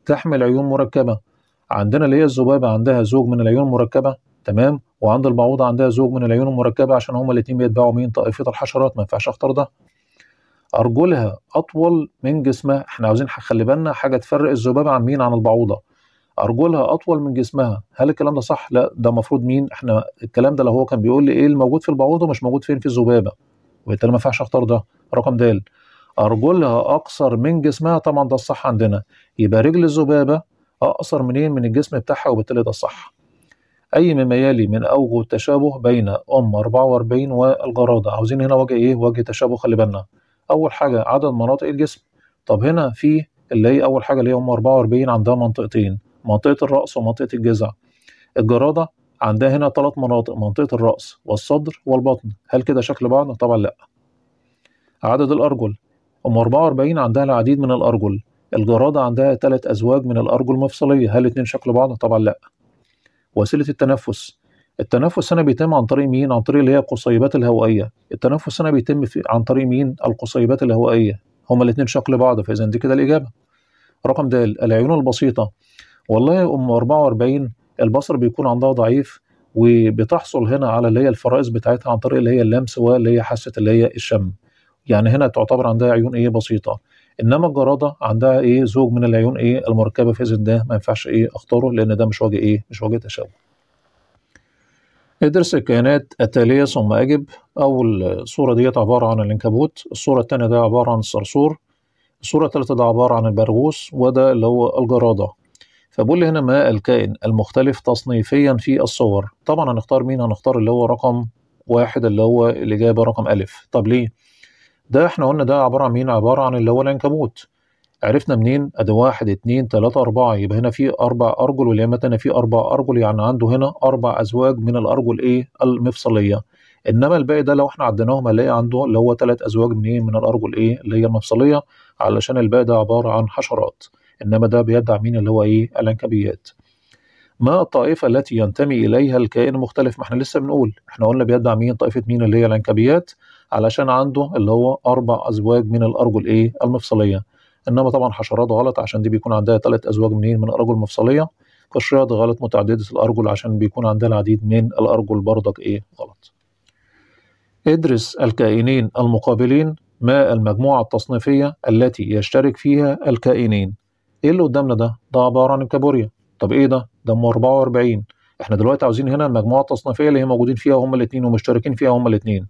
تحمل عيون مركبة عندنا اللي هي الذبابة عندها زوج من العيون المركبة تمام وعند البعوضة عندها زوج من العيون المركبة عشان هما الاتنين بيتباعوا مين طائفية الحشرات ما ينفعش اختار ده أرجلها أطول من جسمها احنا عاوزين خلي بالنا حاجة تفرق الذبابة عن مين عن البعوضة أرجلها أطول من جسمها هل الكلام ده صح؟ لا ده المفروض مين؟ احنا الكلام ده لو هو كان بيقول لي إيه الموجود في البعوضة مش موجود فين في الذبابة وبالتالي ما ينفعش أختار ده رقم د أرجلها أقصر من جسمها طبعا ده الصح عندنا يبقى رجل الذبابة أقصر منين من الجسم بتاعها وبالتالي ده الصح أي مما يلي من أوجه التشابه بين أم 44 والجرادة عاوزين هنا وجه إيه؟ وجه تشابه خلي بالنا أول حاجة عدد مناطق الجسم طب هنا في اللي هي أول حاجة اللي هي أم 44 عندها منطقتين منطقة الرأس ومنطقة الجزع الجرادة عندها هنا ثلاث مناطق منطقة الرأس والصدر والبطن هل كده شكل بعض؟ طبعا لأ عدد الأرجل أم 44 عندها العديد من الأرجل الجرادة عندها ثلاث أزواج من الأرجل مفصلية هل الاثنين شكل بعض؟ طبعا لأ وسيلة التنفس التنفس هنا بيتم عن طريق مين؟ عن طريق اللي هي القصيبات الهوائية التنفس هنا بيتم في عن طريق مين؟ القصيبات الهوائية هما الاتنين شكل بعض فإذا دي كده الإجابة رقم دال العيون البسيطة والله أم 44 البصر بيكون عندها ضعيف وبتحصل هنا على اللي هي الفرائز بتاعتها عن طريق اللي هي اللمس واللي هي حاسة اللي هي الشم يعني هنا تعتبر عندها عيون ايه بسيطه انما الجراده عندها ايه زوج من العيون ايه المركبه في اذن ده ما ينفعش ايه اختاره لان ده مش وجه ايه مش وجه تشابه ادرس الكائنات التالية ثم أجب أول صورة ديت عبارة عن العنكبوت الصورة الثانيه ده عبارة عن الصرصور الصورة الثالثه ده عبارة عن البرغوث وده اللي هو الجرادة فبقول لي هنا ما الكائن المختلف تصنيفيا في الصور طبعا هنختار مين هنختار اللي هو رقم واحد اللي هو الإجابة رقم ألف طب ليه ده احنا قلنا ده عبارة عن مين؟ عبارة عن اللي هو العنكبوت عرفنا منين؟ ادي واحد اتنين تلاتة أربعة يبقى هنا في أربع أرجل واليمة تانية في أربع أرجل يعني عنده هنا أربع أزواج من الأرجل إيه؟ المفصلية إنما الباقي ده لو احنا عديناهم هنلاقي عنده اللي هو تلات أزواج من إيه؟ من الأرجل إيه؟ اللي هي المفصلية علشان الباقي ده عبارة عن حشرات إنما ده بيدعم مين اللي هو إيه؟ العنكبيات ما الطائفة التي ينتمي إليها الكائن المختلف ما احنا لسه بنقول احنا قلنا بيدعم مين طائفة مين اللي هي العنكبيات علشان عنده اللي هو أربع أزواج من الأرجل إيه المفصلية إنما طبعا حشرات غلط عشان دي بيكون عندها ثلاث أزواج منين من الأرجل المفصلية قشريات غلط متعددة الأرجل عشان بيكون عندها العديد من الأرجل برضك إيه غلط ادرس الكائنين المقابلين ما المجموعة التصنيفية التي يشترك فيها الكائنين ايه اللي قدامنا ده؟ ده عبارة عن الكابوريا طب ايه ده؟ ده ام 44 احنا دلوقتي عاوزين هنا المجموعه التصنيفيه اللي هي موجودين فيها هما الاثنين ومشتركين فيها هما الاثنين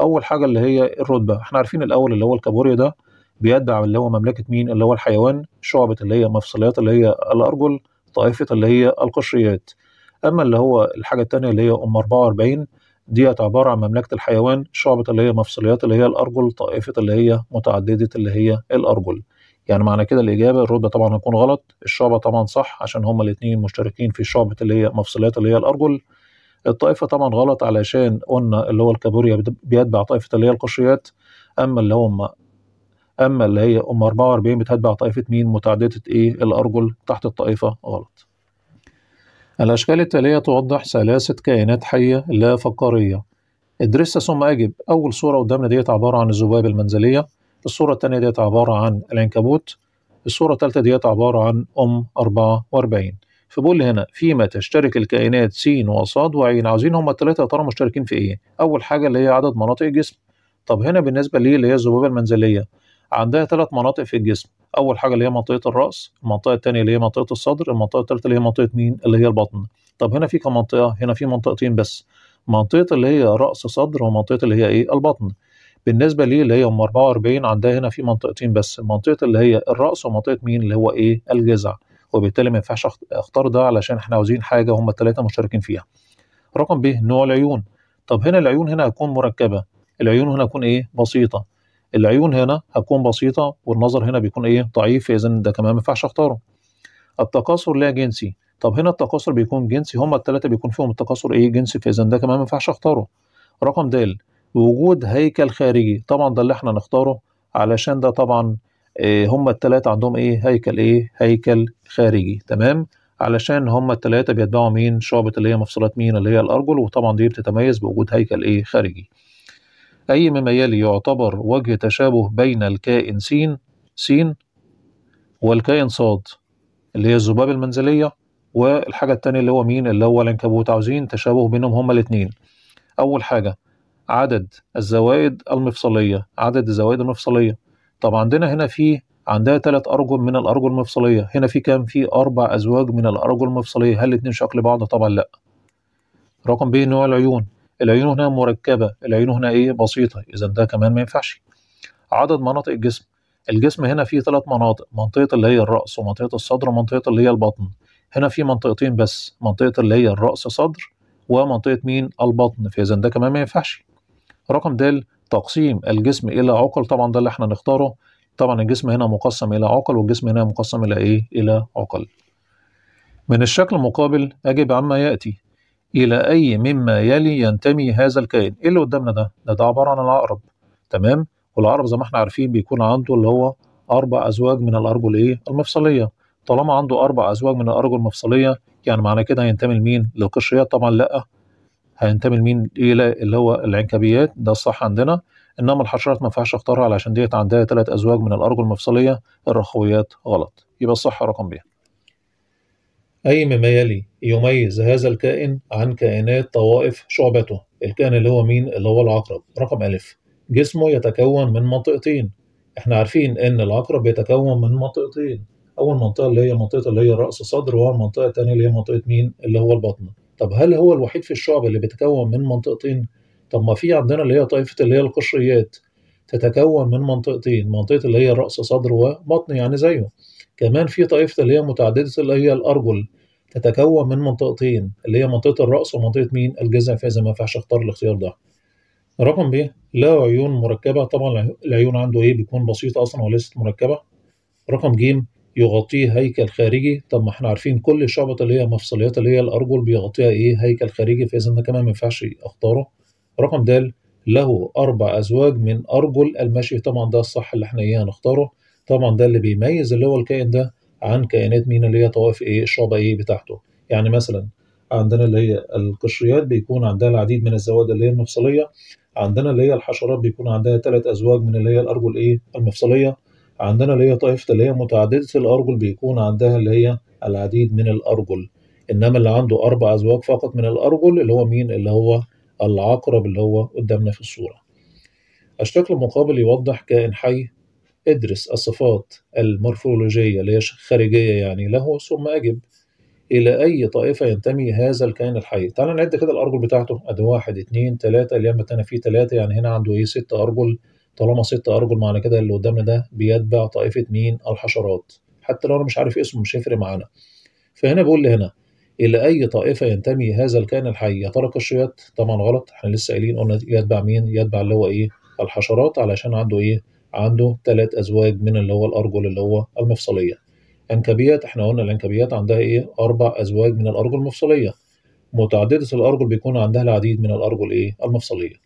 اول حاجه اللي هي الرتبه احنا عارفين الاول اللي هو الكابوريا ده بيتبع اللي هو مملكه مين اللي هو الحيوان شعبه اللي هي مفصليات اللي هي الارجل طائفه اللي هي القشريات اما اللي هو الحاجه الثانيه اللي هي ام 44 ديت عباره عن مملكه الحيوان شعبه اللي هي مفصليات اللي هي الارجل طائفه اللي هي متعدده اللي هي الارجل يعني معنى كده الإجابة الرتبة طبعا هتكون غلط الشعبة طبعا صح عشان هما الاتنين مشتركين في شعبة اللي هي مفصليات اللي هي الأرجل الطائفة طبعا غلط علشان قلنا اللي هو الكابوريا بيتبع طائفة اللي هي القشريات أما اللي هم أما اللي هي أم 44 بتتبع طائفة مين متعددة إيه الأرجل تحت الطائفة غلط الأشكال التالية توضح ثلاثة كائنات حية لا فقارية ادرسها ثم أجب أول صورة قدامنا ديت عبارة عن الذباب المنزلية الصورة الثانية ديت عبارة عن العنكبوت الصورة الثالثة ديت عبارة عن أم 44 فبقول هنا فيما تشترك الكائنات س وصاد وعين عاوزين هما الثلاثة يا ترى مشتركين في إيه؟ أول حاجة اللي هي عدد مناطق الجسم طب هنا بالنسبة ليه اللي هي الذبابة المنزلية عندها ثلاث مناطق في الجسم أول حاجة اللي هي منطقة الرأس المنطقة الثانية اللي هي منطقة الصدر المنطقة الثالثة اللي هي منطقة مين؟ اللي هي البطن طب هنا في كم منطقة؟ هنا في منطقتين بس منطقة اللي هي رأس صدر ومنطقة اللي هي إيه؟ البطن بالنسبه ليه اللي هي ام 44 عندها هنا في منطقتين بس المنطقه اللي هي الراس ومنطقه مين اللي هو ايه الجزع وبالتالي ما ينفعش اختار ده علشان احنا عاوزين حاجه هم الثلاثه مشتركين فيها رقم ب نوع العيون طب هنا العيون هنا هتكون مركبه العيون هنا هتكون ايه بسيطه العيون هنا هتكون بسيطه والنظر هنا بيكون ايه ضعيف اذا ده كمان ما ينفعش اختاره التكاثر لا جنسي طب هنا التكاثر بيكون جنسي هما الثلاثه بيكون فيهم التكاثر ايه جنسي فاذا ده كمان ما ينفعش اختاره رقم د وجود هيكل خارجي طبعا ده اللي احنا نختاره علشان ده طبعا آه، هما التلاتة عندهم ايه هيكل ايه هيكل خارجي تمام علشان هما التلاتة بيتبعوا مين شعبة اللي هي مفصلات مين اللي هي الأرجل وطبعا دي بتتميز بوجود هيكل ايه خارجي أي مما يلي يعتبر وجه تشابه بين الكائن سين سين والكائن صاد اللي هي الذباب المنزلية والحاجة التانية اللي هو مين اللي هو العنكبوت عاوزين تشابه بينهم هما الاتنين أول حاجة عدد الزوائد المفصلية عدد الزوائد المفصلية طب عندنا هنا في عندها ثلاث أرجل من الأرجل المفصلية هنا في كام في أربع أزواج من الأرجل المفصلية هل الاتنين شكل بعض طبعا لا رقم ب نوع العيون العيون هنا مركبة العيون هنا إيه بسيطة إذا ده كمان ما ينفعش عدد مناطق الجسم الجسم هنا فيه ثلاث مناطق منطقة اللي هي الرأس ومنطقة الصدر ومنطقة اللي هي البطن هنا في منطقتين بس منطقة اللي هي الرأس صدر ومنطقة مين البطن فإذا ده كمان ما ينفعش رقم د تقسيم الجسم الى عقل طبعا ده اللي احنا نختاره طبعا الجسم هنا مقسم الى عقل والجسم هنا مقسم الى ايه الى عقل من الشكل المقابل اجب عما ياتي الى اي مما يلي ينتمي هذا الكائن ايه اللي قدامنا ده ده, ده عباره عن العقرب تمام والعقرب زي ما احنا عارفين بيكون عنده اللي هو اربع ازواج من الارجل ايه المفصليه طالما عنده اربع ازواج من الارجل المفصليه يعني معنى كده هينتمي لمين للقشريات طبعا لا هينتمي لمين الى اللي هو العنكبيات ده الصح عندنا انما الحشرات ما ينفعش اختارها علشان ديت عندها ثلاث ازواج من الارجل المفصليه الرخويات غلط يبقى الصح رقم ب أي مما يلي يميز هذا الكائن عن كائنات طوائف شعبته الكائن اللي هو مين اللي هو العقرب رقم ألف جسمه يتكون من منطقتين احنا عارفين ان العقرب يتكون من منطقتين اول منطقه اللي هي منطقه اللي هي راس الصدر والمنطقه الثانيه اللي هي منطقه مين اللي هو البطن طب هل هو الوحيد في الشعب اللي بيتكون من منطقتين؟ طب ما في عندنا اللي هي طائفة اللي هي القشريات تتكون من منطقتين منطقة اللي هي رأس صدر وبطن يعني زيه كمان في طائفة اللي هي متعددة اللي هي الأرجل تتكون من منطقتين اللي هي منطقة الرأس ومنطقة مين الجذع فإذا ما ينفعش اختار الاختيار ده رقم ب لا عيون مركبة طبعا العيون عنده ايه بيكون بسيطة أصلا وليست مركبة رقم جيم يغطيه هيكل خارجي طب ما احنا عارفين كل الشعبط اللي هي مفصليات اللي هي الارجل بيغطيها ايه هيكل خارجي فاذا ده كمان ما ينفعش اختاره رقم د له اربع ازواج من ارجل المشي طبعا ده الصح اللي احنا ايه هنختاره طبعا ده اللي بيميز اللي هو الكائن ده عن كائنات مين اللي هي طوائف ايه الشعبة ايه بتاعته يعني مثلا عندنا اللي هي القشريات بيكون عندها العديد من الزواج اللي هي المفصليه عندنا اللي هي الحشرات بيكون عندها ثلاث ازواج من اللي هي الارجل ايه المفصليه عندنا اللي هي طائفة اللي هي متعددة الأرجل بيكون عندها اللي هي العديد من الأرجل إنما اللي عنده أربع أزواج فقط من الأرجل اللي هو مين اللي هو العقرب اللي هو قدامنا في الصورة الشكل المقابل يوضح كائن حي ادرس الصفات المورفولوجية اللي هي خارجية يعني له ثم أجب إلى أي طائفة ينتمي هذا الكائن الحي تعال نعد كده الأرجل بتاعته أدي واحد اتنين تلاتة اليوم التاني فيه تلاتة يعني هنا عنده إيه ست أرجل طالما ست أرجل معنى كده اللي قدامنا ده بيتبع طائفة مين الحشرات حتى لو أنا مش عارف اسمه مش هيفرق معانا فهنا بقول لي هنا إلى أي طائفة ينتمي هذا الكائن الحي يا ترى القشريات طبعا غلط احنا لسه قايلين قلنا يتبع مين يتبع اللي هو إيه الحشرات علشان عنده إيه عنده ثلاث أزواج من اللي هو الأرجل اللي هو المفصلية أنكبيات احنا قلنا الأنكبيات عندها إيه أربع أزواج من الأرجل المفصلية متعددة الأرجل بيكون عندها العديد من الأرجل إيه المفصلية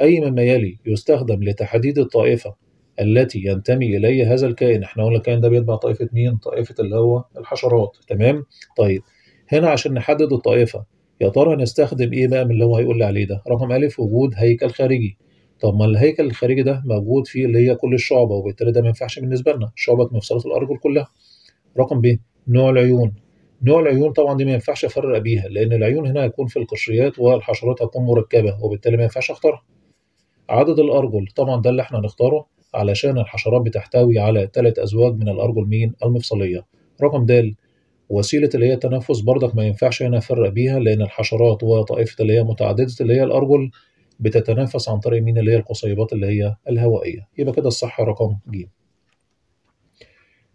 أي مما يلي يستخدم لتحديد الطائفة التي ينتمي إليها هذا الكائن احنا قلنا الكائن ده بيتبع طائفة مين؟ طائفة اللي هو الحشرات تمام؟ طيب هنا عشان نحدد الطائفة يا ترى نستخدم ايه بقى من اللي هو هيقول لي عليه ده؟ رقم ألف وجود هيكل خارجي طب ما الهيكل الخارجي ده موجود فيه اللي هي كل الشعبة وبالتالي ده ما ينفعش بالنسبة لنا شعبة مفصلات الأرجل كلها رقم ب نوع العيون نوع العيون طبعا دي ما ينفعش افرق بيها لان العيون هنا هيكون في القشريات والحشرات هتكون مركبه وبالتالي ما ينفعش اختارها عدد الأرجل طبعا ده اللي احنا هنختاره علشان الحشرات بتحتوي على ثلاث أزواج من الأرجل مين المفصلية رقم د وسيلة اللي هي التنفس برضك ما ينفعش هنا أفرق بيها لأن الحشرات وطائفة اللي هي متعددة اللي هي الأرجل بتتنفس عن طريق مين اللي هي القصيبات اللي هي الهوائية يبقى كده الصح رقم ج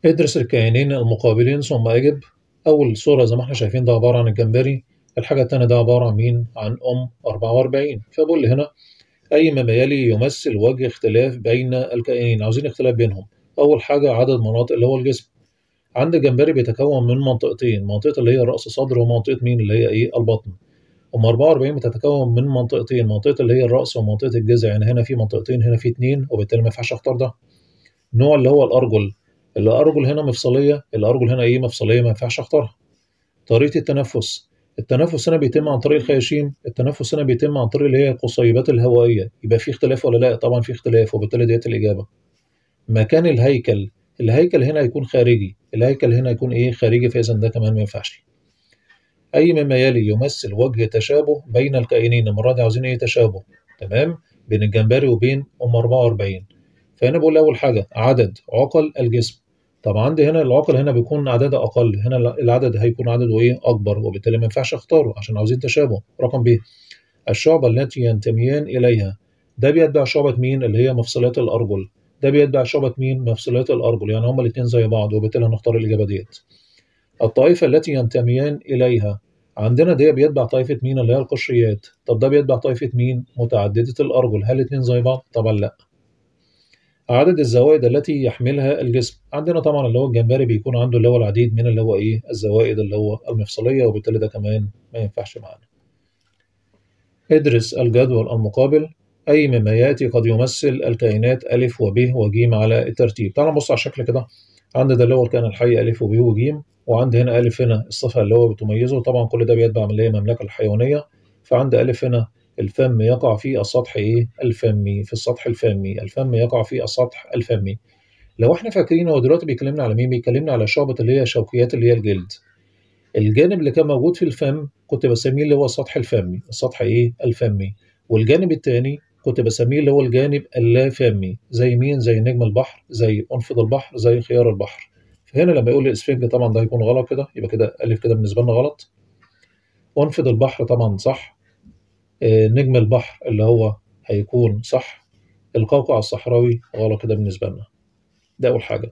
ادرس الكائنين المقابلين ثم أجب أول صورة زي ما احنا شايفين ده عبارة عن الجمبري الحاجة التانية ده عبارة عن مين عن أم 44 فبقول هنا أي ما يلي يمثل وجه اختلاف بين الكائنين عاوزين اختلاف بينهم أول حاجة عدد مناطق اللي هو الجسم عند الجمبري بيتكون من منطقتين منطقة اللي هي رأس صدر ومنطقة مين اللي هي إيه البطن أم 44 بتتكون من منطقتين منطقة اللي هي الرأس ومنطقة الجذع يعني هنا في منطقتين هنا في اتنين وبالتالي ما ينفعش أختار ده النوع اللي هو الأرجل الأرجل هنا مفصلية الأرجل هنا إيه مفصلية ما ينفعش أختارها طريقة التنفس التنفس هنا بيتم عن طريق الخياشيم التنفس هنا بيتم عن طريق اللي هي القصيبات الهوائيه يبقى في اختلاف ولا لا طبعا في اختلاف وبالتالي ديت الاجابه مكان الهيكل الهيكل هنا هيكون خارجي الهيكل هنا هيكون ايه خارجي فاذا ده كمان ما ينفعش اي مما يلي يمثل وجه تشابه بين الكائنين المره دي عاوزين ايه تشابه تمام بين الجمبري وبين ام 44 فهنا بقول اول حاجه عدد عقل الجسم طب عندي هنا العقل هنا بيكون عددها اقل هنا العدد هيكون عدده ايه اكبر وبالتالي ما ينفعش اختاره عشان عاوزين تشابه رقم ب الشعبة التي ينتميان اليها ده بيتبع شعبة مين اللي هي مفصلات الارجل ده بيتبع شعبة مين مفصلات الارجل يعني هما الاثنين زي بعض وبالتالي هنختار الاجابة ديت الطائفة التي ينتميان اليها عندنا ده بيتبع طائفة مين اللي هي القشريات طب ده بيتبع طائفة مين متعددة الارجل هل الاثنين زي بعض طبعا لا عدد الزوائد التي يحملها الجسم عندنا طبعا اللي هو الجمبري بيكون عنده اللي هو العديد من اللي هو ايه الزوائد اللي هو المفصليه وبالتالي ده كمان ما ينفعش معانا ادرس الجدول المقابل اي مما ياتي قد يمثل الكائنات الف وب وج على الترتيب تعال نبص على الشكل كده عند ده اللي هو الكائن الحي الف وب وج وعند هنا الف هنا الصفه اللي هو بتميزه طبعا كل ده بيتبع من اللي هي المملكه الحيوانيه فعند الف هنا الفم يقع في السطح ايه الفمي في السطح الفمي الفم يقع في السطح الفمي لو احنا فاكرين هو دلوقتي بيكلمنا على مين بيكلمنا على شعبة اللي هي شوكيات اللي هي الجلد الجانب اللي كان موجود في الفم كنت بسميه اللي هو السطح الفمي السطح ايه الفمي والجانب الثاني كنت بسميه اللي هو الجانب اللا فمي، زي مين زي نجم البحر زي انفض البحر زي خيار البحر فهنا لما يقول الاسفنج طبعا ده هيكون غلط كده يبقى كده الف كده بالنسبه لنا غلط انفض البحر طبعا صح آه، نجم البحر اللي هو هيكون صح القوقع الصحراوي غلط كده بالنسبة لنا ده أول حاجة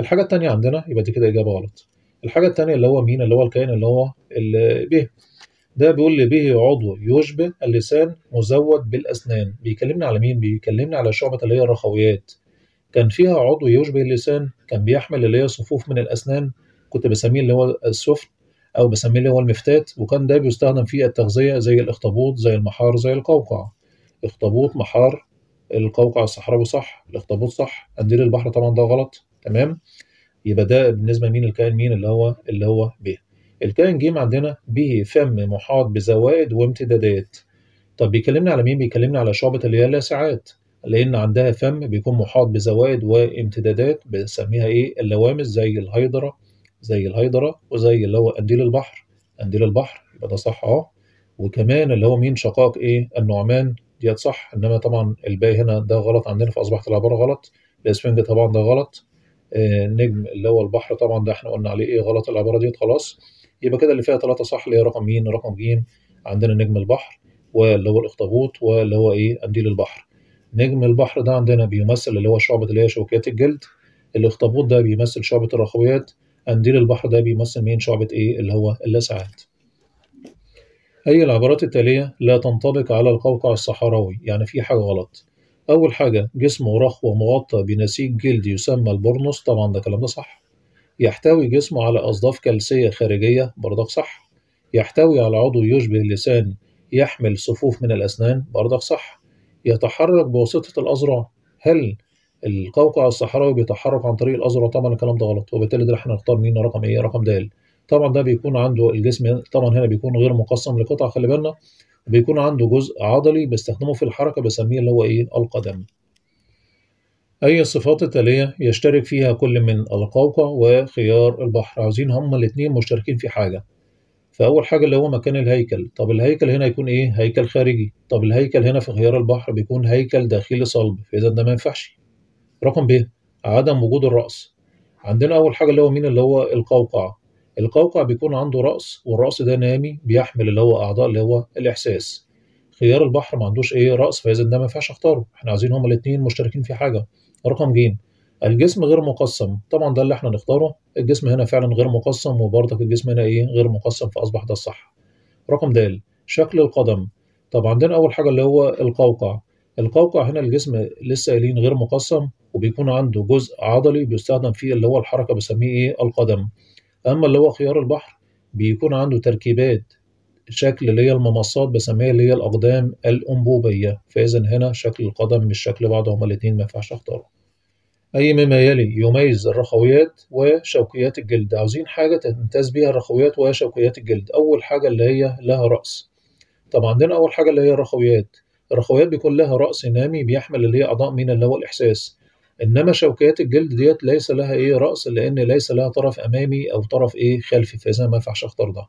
الحاجة الثانيه عندنا يبقى دي كده إجابة غلط الحاجة الثانيه اللي هو مين اللي هو الكائن اللي هو به ده بيقول لي به عضو يشبه اللسان مزود بالأسنان بيكلمنا على مين بيكلمنا على شعبة اللي هي الرخويات كان فيها عضو يشبه اللسان كان بيحمل اللي هي صفوف من الأسنان كنت بسميه اللي هو السوفت او بسميه اللي هو المفتات وكان ده بيستخدم في التغذيه زي الاخطبوط زي المحار زي القوقع اخطبوط محار القوقع الصحراوي صح الاخطبوط صح قنديل البحر طبعا ده غلط تمام يبقى ده بالنسبه مين الكائن مين اللي هو اللي هو ب الكائن جيم عندنا به فم محاط بزوائد وامتدادات طب بيكلمنا على مين بيكلمنا على شعبه اللي هي اللاسعات لان عندها فم بيكون محاط بزوائد وامتدادات بنسميها ايه اللوامس زي الهيدره زي الهيدرا وزي اللي هو قنديل البحر قنديل البحر يبقى ده صح اهو وكمان اللي هو مين شقاق ايه النعمان ديت صح انما طبعا الباقي هنا ده غلط عندنا فاصبحت العبارة غلط الاسفنج طبعا ده غلط آه نجم اللي هو البحر طبعا ده احنا قلنا عليه ايه غلط العبارة ديت خلاص يبقى كده اللي فيها ثلاثة صح اللي هي رقم مين رقم ج عندنا نجم البحر واللي هو الاخطبوط واللي هو ايه قنديل البحر نجم البحر ده عندنا بيمثل اللي هو شعبة اللي هي شوكيات الجلد الاخطبوط ده بيمثل شعبة الرخويات قنديل البحر ده بيمثل مين شعبة إيه اللي هو اللسعات أي العبارات التالية لا تنطبق على القوقع الصحراوي يعني في حاجة غلط أول حاجة جسمه رخو ومغطى بنسيج جلد يسمى البورنوس طبعا ده كلام ده صح يحتوي جسمه على أصداف كلسية خارجية برضك صح يحتوي على عضو يشبه اللسان يحمل صفوف من الأسنان برضك صح يتحرك بواسطة الأذرع هل القوقع الصحراوي بيتحرك عن طريق الازرق طبعا الكلام ده غلط وبالتالي ده احنا هنختار مين رقم ايه رقم د طبعا ده بيكون عنده الجسم طبعا هنا بيكون غير مقسم لقطع خلي بالنا بيكون عنده جزء عضلي بيستخدمه في الحركه بسميه اللي هو ايه القدم أي الصفات التالية يشترك فيها كل من القوقع وخيار البحر عاوزين هما الاتنين مشتركين في حاجة فأول حاجة اللي هو مكان الهيكل طب الهيكل هنا يكون إيه هيكل خارجي طب الهيكل هنا في خيار البحر بيكون هيكل داخلي صلب فإذا ده ما ينفعش رقم ب عدم وجود الرأس عندنا أول حاجة اللي هو مين اللي هو القوقع القوقع بيكون عنده رأس والرأس ده نامي بيحمل اللي هو أعضاء اللي هو الإحساس خيار البحر ما عندوش إيه رأس فإذا ده ما ينفعش أختاره إحنا عايزين هما الاتنين مشتركين في حاجة رقم ج الجسم غير مقسم طبعا ده اللي احنا نختاره الجسم هنا فعلا غير مقسم وبرضك الجسم هنا ايه غير مقسم فاصبح ده الصح رقم د شكل القدم طب عندنا اول حاجه اللي هو القوقع القوقع هنا الجسم لسه قايلين غير مقسم وبيكون عنده جزء عضلي بيستخدم فيه اللي هو الحركه بسميه ايه القدم اما اللي هو خيار البحر بيكون عنده تركيبات شكل اللي هي الممصات بسميها اللي هي الاقدام الانبوبيه فاذا هنا شكل القدم مش شكل بعض هما الاثنين ما ينفعش اختارهم اي مما يلي يميز الرخويات وشوكيات الجلد عاوزين حاجه تمتاز بيها الرخويات وشوكيات الجلد اول حاجه اللي هي لها راس طب عندنا اول حاجه اللي هي الرخويات الرخويات بيكون لها راس نامي بيحمل اللي هي اعضاء من اللي هو الاحساس انما شوكيات الجلد ديت ليس لها ايه راس لان ليس لها طرف امامي او طرف ايه خلفي فاذا ما ينفعش اختار ده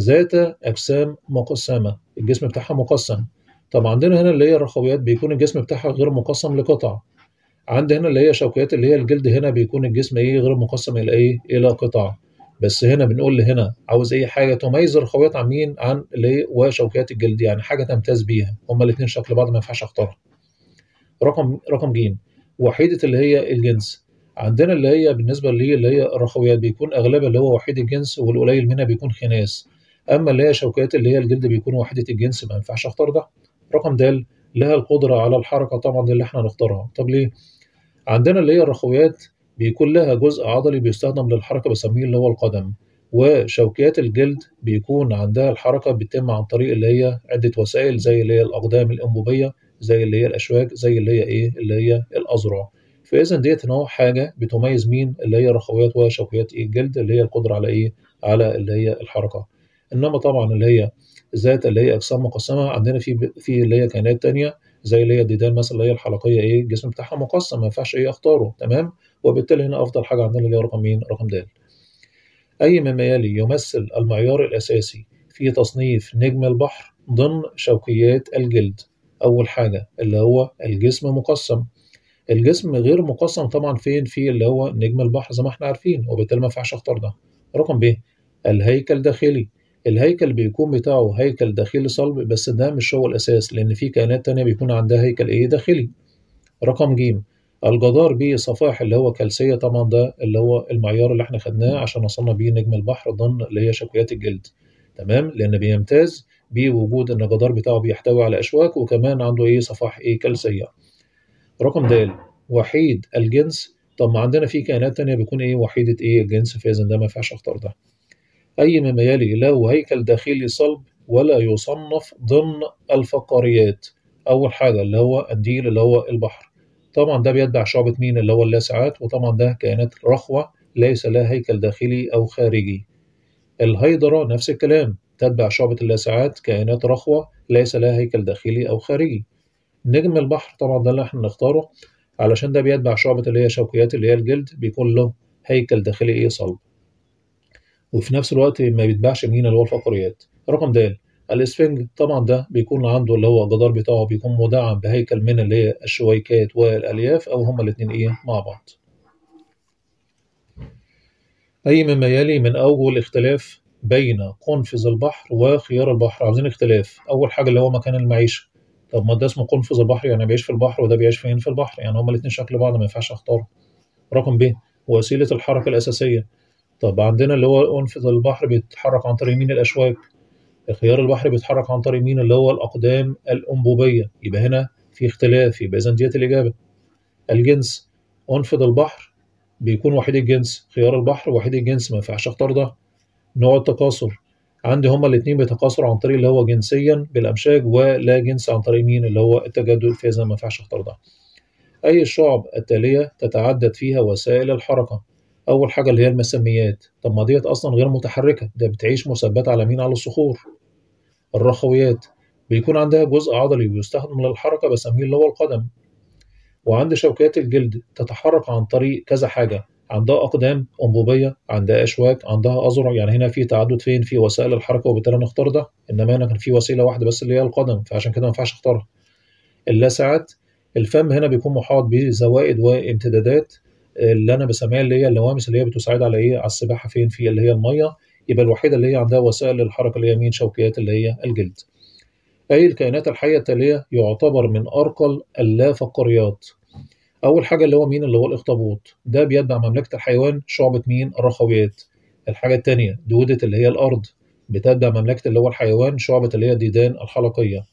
ذات اجسام مقسمه الجسم بتاعها مقسم طب عندنا هنا اللي هي الرخويات بيكون الجسم بتاعها غير مقسم لقطع عند هنا اللي هي شوكيات اللي هي الجلد هنا بيكون الجسم ايه غير مقسم الى ايه الى قطع بس هنا بنقول هنا عاوز اي حاجه تميز الرخويات عن مين عن اللي وشوكيات الجلد يعني حاجه تمتاز بيها هما الاثنين شكل بعض ما ينفعش اختارها رقم رقم جيم وحيده اللي هي الجنس عندنا اللي هي بالنسبه لي اللي هي الرخويات بيكون اغلبها اللي هو وحيد الجنس والقليل منها بيكون خناس اما اللي هي شوكات اللي هي الجلد بيكون وحيده الجنس ما ينفعش اختار ده رقم د لها القدره على الحركه طبعا اللي احنا نختارها طب ليه عندنا اللي هي الرخويات بيكون لها جزء عضلي بيستخدم للحركه بسميه اللي هو القدم وشوكيات الجلد بيكون عندها الحركة بتتم عن طريق اللي هي عدة وسائل زي اللي هي الأقدام الأنبوبية زي اللي هي الاشواك زي اللي هي ايه اللي هي الاذرع فاذا ديت نوع حاجه بتميز مين اللي هي رخويات وشوكيات ايه الجلد اللي هي القدره على ايه على اللي هي الحركه انما طبعا اللي هي ذات اللي هي اجسام مقسمه عندنا في في اللي هي كائنات تانية زي اللي هي الديدان مثلا اللي هي الحلقيه ايه الجسم بتاعها مقسم ما ينفعش ايه اختاره تمام وبالتالي هنا افضل حاجه عندنا اللي هي رقم مين رقم د اي مما يلي يمثل المعيار الاساسي في تصنيف نجم البحر ضمن شوكيات الجلد اول حاجه اللي هو الجسم مقسم الجسم غير مقسم طبعا فين في اللي هو نجم البحر زي ما احنا عارفين وبالتالي ما ينفعش اختار ده رقم ب الهيكل الداخلي الهيكل بيكون بتاعه هيكل داخلي صلب بس ده مش هو الاساس لان في كائنات تانية بيكون عندها هيكل ايه داخلي رقم ج الجدار بصفائح اللي هو كلسيه طبعا ده اللي هو المعيار اللي احنا خدناه عشان وصلنا بيه نجم البحر ضمن اللي هي شكويات الجلد تمام لان بيمتاز بوجود ان الجدار بتاعه بيحتوي على اشواك وكمان عنده ايه صفائح ايه كلسيه رقم د وحيد الجنس طب ما عندنا في كائنات تانية بيكون ايه وحيدة ايه الجنس فاذا ده ما ينفعش اختار ده اي مما يلي له هيكل داخلي صلب ولا يصنف ضمن الفقاريات اول حاجة اللي هو الديل اللي هو البحر طبعا ده بيتبع شعبة مين اللي هو اللاسعات وطبعا ده كائنات رخوة ليس لها هيكل داخلي او خارجي الهيدرا نفس الكلام تتبع شعبة اللاسعات كائنات رخوة ليس لها هيكل داخلي أو خارجي نجم البحر طبعا ده اللي احنا بنختاره علشان ده بيتبع شعبة اللي هي شوكيات اللي هي الجلد بيكون له هيكل داخلي ايه صلب وفي نفس الوقت ما بيتباعش من اللي هو الفقريات رقم د الاسفنج طبعا ده بيكون عنده اللي هو الجدار بتاعه بيكون مدعم بهيكل من اللي هي الشويكات والالياف او هما الاتنين ايه مع بعض اي مما يلي من اوجه الاختلاف بين قنفذ البحر وخيار البحر عاوزين اختلاف اول حاجه اللي هو مكان المعيشه طب ما ده اسمه قنفذ البحر يعني بيعيش في البحر وده بيعيش فين في البحر يعني هما الاثنين شكل بعض ما ينفعش اختاره رقم ب وسيله الحركه الاساسيه طب عندنا اللي هو قنفذ البحر بيتحرك عن طريق مين الاشواك خيار البحر بيتحرك عن طريق مين اللي هو الاقدام الانبوبيه يبقى هنا في اختلاف يبقى اذا ديت الاجابه الجنس قنفذ البحر بيكون وحيد الجنس خيار البحر وحيد الجنس ما ينفعش اختار ده نوع التكاثر عندي هما الاثنين بيتكاثروا عن طريق اللي هو جنسيا بالامشاج ولا جنس عن طريق مين اللي هو التجدد فاذا ما ينفعش اختار ده اي الشعب التاليه تتعدد فيها وسائل الحركه اول حاجه اللي هي المسميات طب ما ديت اصلا غير متحركه ده بتعيش مثبت على مين على الصخور الرخويات بيكون عندها جزء عضلي بيستخدم للحركه بسميه اللي هو القدم وعند شوكات الجلد تتحرك عن طريق كذا حاجه عندها اقدام انبوبيه عندها اشواك عندها اذرع يعني هنا في تعدد فين في وسائل الحركه وبالتالي نختار ده انما هنا كان في وسيله واحده بس اللي هي القدم فعشان كده ما ينفعش اختارها اللاسعات الفم هنا بيكون محاط بزوائد وامتدادات اللي انا بسميها اللي هي اللوامس اللي هي بتساعد على ايه على السباحه فين في اللي هي الميه يبقى الوحيده اللي هي عندها وسائل للحركه اللي هي مين شوكيات اللي هي الجلد اي الكائنات الحيه التاليه يعتبر من ارقى اللافقريات اول حاجه اللي هو مين اللي هو الاخطبوط ده بيتبع مملكه الحيوان شعبه مين الرخويات الحاجه الثانيه دوده اللي هي الارض بتتبع مملكه اللي هو الحيوان شعبه اللي هي ديدان الحلقيه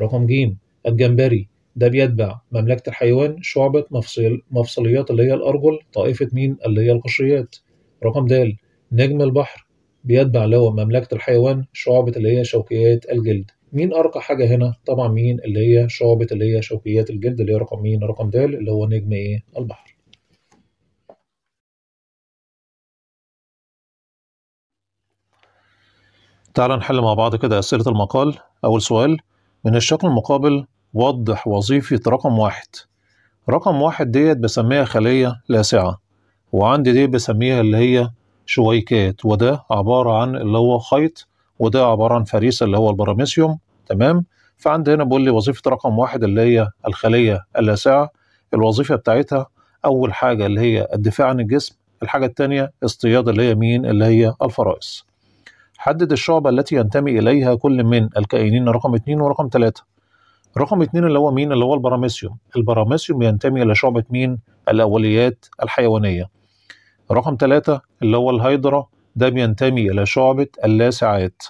رقم ج الجمبري ده بيتبع مملكه الحيوان شعبه مفصل مفصليات اللي هي الارجل طائفه مين اللي هي القشريات رقم د نجم البحر بيتبع اللي هو مملكه الحيوان شعبه اللي هي شوكيات الجلد مين ارقى حاجه هنا طبعا مين اللي هي شعبه اللي هي شوكيات الجلد اللي هي رقم مين رقم د اللي هو نجم ايه البحر تعالى نحل مع بعض كده أسئلة المقال أول سؤال من الشكل المقابل وضح وظيفة رقم واحد رقم واحد ديت بسميها خلية لاسعة وعندي دي بسميها اللي هي شويكات وده عبارة عن اللي هو خيط وده عباره عن فريسه اللي هو البراميسيوم تمام فعند هنا بيقول لي وظيفه رقم واحد اللي هي الخليه اللاسعه الوظيفه بتاعتها اول حاجه اللي هي الدفاع عن الجسم الحاجه الثانيه اصطياد اللي هي مين اللي هي الفرائس حدد الشعبة التي ينتمي إليها كل من الكائنين رقم اثنين ورقم ثلاثة رقم اثنين اللي هو مين اللي هو البراميسيوم البراميسيوم ينتمي إلى شعبة مين الأوليات الحيوانية رقم ثلاثة اللي هو الهيدرا ده بينتمي إلى شعبة اللاسعات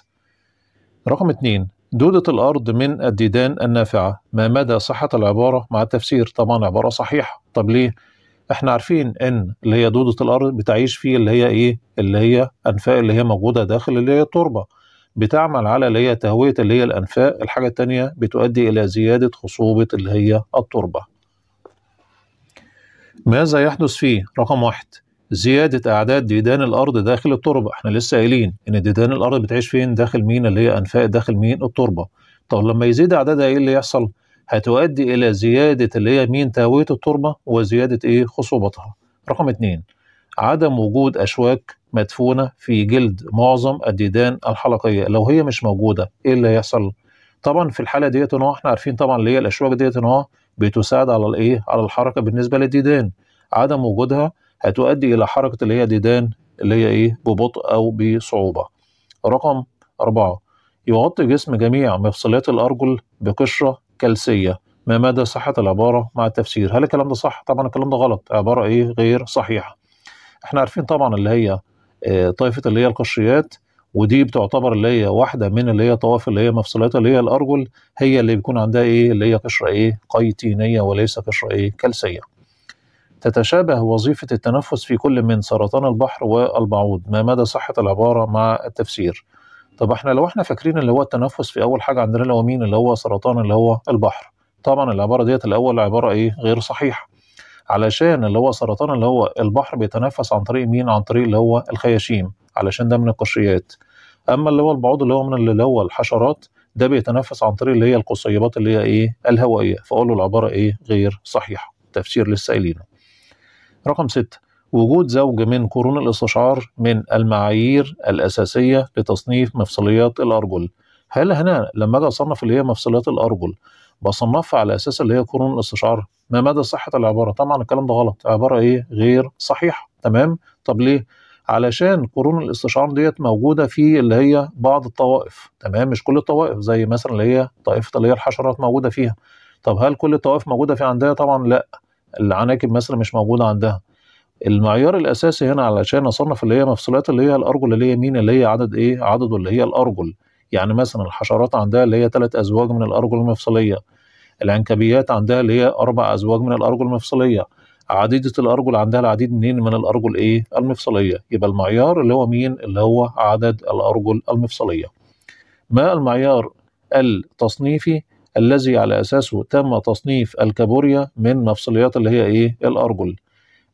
رقم اثنين دودة الأرض من الديدان النافعة ما مدى صحة العبارة مع التفسير طبعا عبارة صحيحة طب ليه احنا عارفين ان اللي هي دودة الأرض بتعيش في اللي هي ايه اللي هي أنفاق اللي هي موجودة داخل اللي هي التربة بتعمل على اللي هي تهوية اللي هي الأنفاق الحاجة التانية بتؤدي إلى زيادة خصوبة اللي هي التربة ماذا يحدث فيه رقم واحد زيادة أعداد ديدان الأرض داخل التربة احنا لسه قايلين إن ديدان الأرض بتعيش فين داخل مين اللي هي أنفاق داخل مين التربة طب لما يزيد أعدادها إيه اللي يحصل هتؤدي إلى زيادة اللي هي مين تهوية التربة وزيادة إيه خصوبتها رقم اتنين عدم وجود أشواك مدفونة في جلد معظم الديدان الحلقية لو هي مش موجودة إيه اللي هيحصل طبعا في الحالة ديت إن هو احنا عارفين طبعا اللي هي الأشواك ديت إن هو بتساعد على الإيه على الحركة بالنسبة للديدان عدم وجودها هتؤدي إلى حركة اللي هي ديدان اللي هي إيه ببطء أو بصعوبة رقم أربعة يغطي جسم جميع مفصلات الأرجل بقشرة كلسية ما مدى صحة العبارة مع التفسير هل الكلام ده صح؟ طبعا الكلام ده غلط عبارة إيه غير صحيحة احنا عارفين طبعا اللي هي آه، طائفة اللي هي القشريات ودي بتعتبر اللي هي واحدة من اللي هي طوافل اللي هي مفصلات اللي هي الأرجل هي اللي بيكون عندها إيه اللي هي قشرة إيه قيتينية وليس قشرة إيه كلسية تتشابه وظيفة التنفس في كل من سرطان البحر والبعوض ما مدى صحة العبارة مع التفسير طب احنا لو احنا فاكرين اللي هو التنفس في اول حاجة عندنا اللي هو مين اللي هو سرطان اللي هو البحر طبعا العبارة ديت الاول عبارة ايه غير صحيحة علشان اللي هو سرطان اللي هو البحر بيتنفس عن طريق مين عن طريق اللي هو الخياشيم علشان ده من القشريات اما اللي هو البعوض اللي هو من اللي هو الحشرات ده بيتنفس عن طريق اللي هي القصيبات اللي هي ايه الهوائيه فقول له العباره ايه غير صحيحه تفسير للسائلين رقم ستة وجود زوج من قرون الاستشعار من المعايير الأساسية لتصنيف مفصليات الأرجل هل هنا لما أجي أصنف اللي هي مفصليات الأرجل بصنفها على أساس اللي هي قرون الاستشعار ما مدى صحة العبارة طبعا الكلام ده غلط عبارة إيه غير صحيحة تمام طب ليه علشان قرون الاستشعار ديت موجودة في اللي هي بعض الطوائف تمام مش كل الطوائف زي مثلا اللي هي طائفة اللي هي الحشرات موجودة فيها طب هل كل الطوائف موجودة في عندها طبعا لا العناكب مثلا مش موجوده عندها المعيار الاساسي هنا علشان اصنف اللي هي مفصولات اللي هي الارجل اللي هي مين اللي هي عدد ايه عدده اللي هي الارجل يعني مثلا الحشرات عندها اللي هي ثلاث ازواج من الارجل المفصليه العنكبيات عندها اللي هي اربع ازواج من الارجل المفصليه عديدة الأرجل عندها العديد منين من الأرجل إيه المفصلية يبقى المعيار اللي هو مين اللي هو عدد الأرجل المفصلية ما المعيار التصنيفي الذي على اساسه تم تصنيف الكابوريا من مفصليات اللي هي ايه الارجل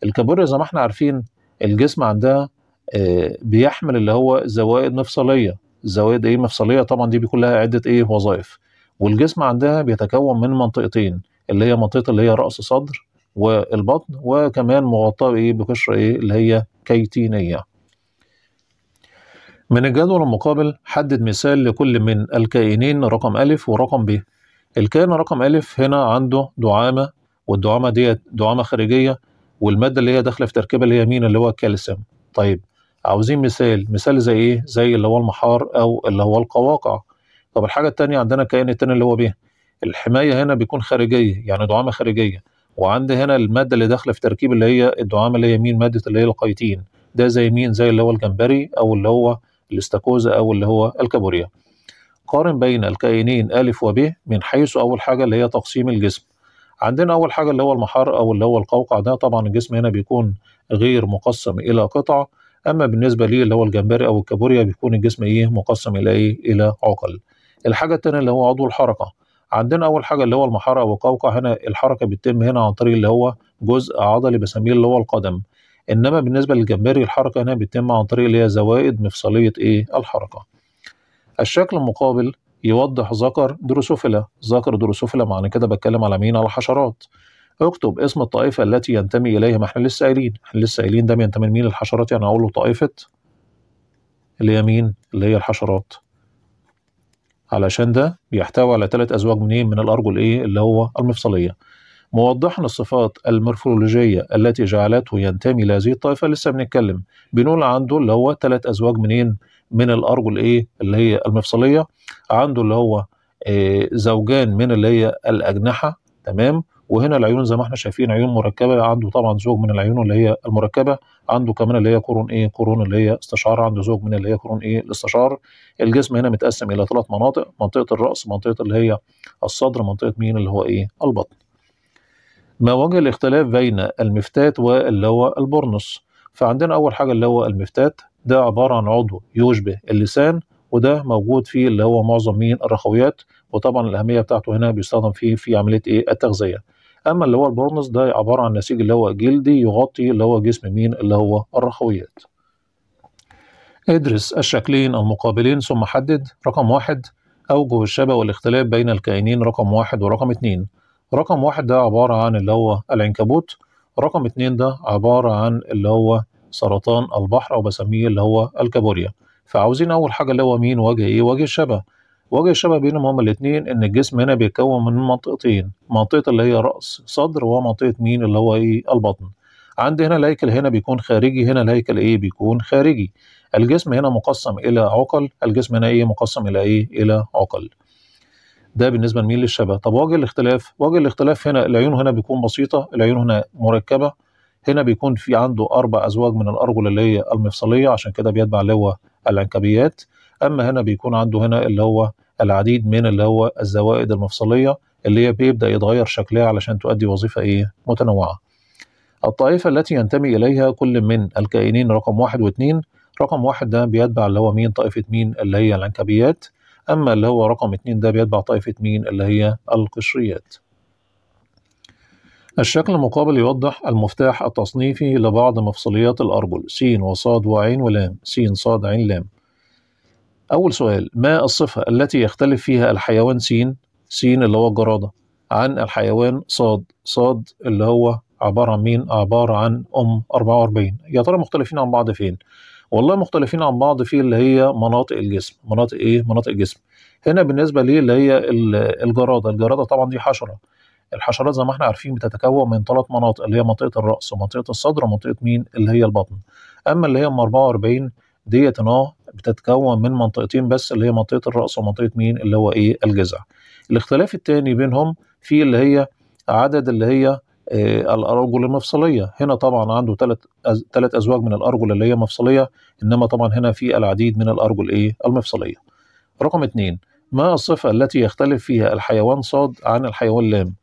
الكابوريا زي ما احنا عارفين الجسم عندها آه، بيحمل اللي هو زوائد مفصليه زوائد ايه مفصليه طبعا دي بيكون لها عده ايه وظائف والجسم عندها بيتكون من منطقتين اللي هي منطقه اللي هي راس صدر والبطن وكمان مغطاه بايه بقشره ايه اللي هي كيتينيه من الجدول المقابل حدد مثال لكل من الكائنين رقم أ ورقم ب الكائن رقم ألف هنا عنده دعامة والدعامة دي دعامة خارجية والمادة اللي هي داخلة في تركيبة اليمين اللي هو الكالسيوم طيب عاوزين مثال مثال زي ايه زي اللي هو المحار او اللي هو القواقع طب الحاجة التانية عندنا الكائن التاني اللي هو ب الحماية هنا بيكون خارجية يعني دعامة خارجية وعندي هنا المادة اللي داخلة في تركيب اللي هي الدعامة اللي هي مين مادة اللي هي القيتين ده زي مين زي اللي هو الجمبري او اللي هو الاستاكوزا او اللي هو الكابوريا قارن بين الكائنين ألف وب من حيث أول حاجة اللي هي تقسيم الجسم عندنا أول حاجة اللي هو المحار أو اللي هو القوقع ده طبعا الجسم هنا بيكون غير مقسم إلى قطع أما بالنسبة لي اللي هو الجمبري أو الكابوريا بيكون الجسم إيه مقسم إلى إيه إلى عقل الحاجة التانية اللي هو عضو الحركة عندنا أول حاجة اللي هو المحار أو القوقع هنا الحركة بتتم هنا عن طريق اللي هو جزء عضلي بسميه اللي هو القدم انما بالنسبه للجمبري الحركه هنا بتتم عن طريق اللي هي زوائد مفصليه ايه الحركه الشكل المقابل يوضح ذكر دروسوفيلا ذكر دروسوفيلا معنى كده بتكلم على مين على الحشرات اكتب اسم الطائفة التي ينتمي إليها ما احنا لسه قايلين احنا لسه قايلين ده بينتمي لمين الحشرات يعني أقول له طائفة اللي هي مين اللي هي الحشرات علشان ده بيحتوي على ثلاث أزواج منين من الأرجل إيه اللي هو المفصلية موضحا الصفات المورفولوجية التي جعلته ينتمي لهذه الطائفة لسه بنتكلم بنقول عنده اللي هو ثلاث أزواج منين من الارجل ايه اللي هي المفصليه عنده اللي هو آه، زوجان من اللي هي الاجنحه تمام وهنا العيون زي ما احنا شايفين عيون مركبه عنده طبعا زوج من العيون اللي هي المركبه عنده كمان اللي هي قرون ايه قرون اللي هي استشعار عنده زوج من اللي هي قرون ايه الاستشعار الجسم هنا متقسم الى ثلاث مناطق منطقه الراس منطقه اللي هي الصدر منطقه مين اللي هو ايه البطن ما وجه الاختلاف بين المفتات واللي هو البورنس فعندنا اول حاجه اللي هو المفتات ده عباره عن عضو يشبه اللسان وده موجود في اللي هو معظم مين الرخويات وطبعا الاهميه بتاعته هنا بيستخدم فيه في عمليه ايه التغذيه اما اللي هو البرونز ده عباره عن نسيج اللي هو جلدي يغطي اللي هو جسم مين اللي هو الرخويات ادرس الشكلين المقابلين ثم حدد رقم واحد أوجه الشبه والاختلاف بين الكائنين رقم واحد ورقم اتنين رقم واحد ده عبارة عن اللي هو العنكبوت رقم اتنين ده عبارة عن اللي هو سرطان البحر او بسميه اللي هو الكابوريا فعاوزين اول حاجه اللي هو مين وجه ايه وجه الشبه وجه الشبه بينهم هما الاثنين ان الجسم هنا بيتكون من منطقتين منطقه اللي هي راس صدر ومنطقه مين اللي هو ايه البطن عند هنا الهيكل هنا بيكون خارجي هنا الهيكل ايه بيكون خارجي الجسم هنا مقسم الى عقل الجسم هنا ايه مقسم الى ايه الى عقل ده بالنسبه لمين للشبه طب وجه الاختلاف وجه الاختلاف هنا العيون هنا بيكون بسيطه العيون هنا مركبه هنا بيكون في عنده أربع أزواج من الأرجل اللي هي المفصلية عشان كده بيتبع اللي هو العنكبيات أما هنا بيكون عنده هنا اللي هو العديد من اللي هو الزوائد المفصلية اللي هي بيبدأ يتغير شكلها علشان تؤدي وظيفة إيه متنوعة الطائفة التي ينتمي إليها كل من الكائنين رقم واحد واثنين رقم واحد ده بيتبع اللي هو مين طائفة مين اللي هي العنكبيات أما اللي هو رقم اتنين ده بيتبع طائفة مين اللي هي القشريات الشكل المقابل يوضح المفتاح التصنيفي لبعض مفصليات الأرجل س وص وعين ولام س ص عين لام أول سؤال ما الصفة التي يختلف فيها الحيوان س س اللي هو الجرادة عن الحيوان صاد صاد اللي هو عبارة عن مين عبارة عن أم 44 يا ترى مختلفين عن بعض فين والله مختلفين عن بعض في اللي هي مناطق الجسم مناطق ايه مناطق الجسم هنا بالنسبة لي اللي هي الجرادة الجرادة طبعا دي حشرة الحشرات زي ما احنا عارفين بتتكون من ثلاث مناطق اللي هي منطقه الراس ومنطقه الصدر ومنطقه مين اللي هي البطن اما اللي هي ام 44 ديت اه بتتكون من منطقتين بس اللي هي منطقه الراس ومنطقه مين اللي هو ايه الجذع الاختلاف الثاني بينهم في اللي هي عدد اللي هي آه، الارجل المفصليه هنا طبعا عنده ثلاث ثلاث ازواج من الارجل اللي هي مفصليه انما طبعا هنا في العديد من الارجل ايه المفصليه رقم اثنين ما الصفه التي يختلف فيها الحيوان صاد عن الحيوان لام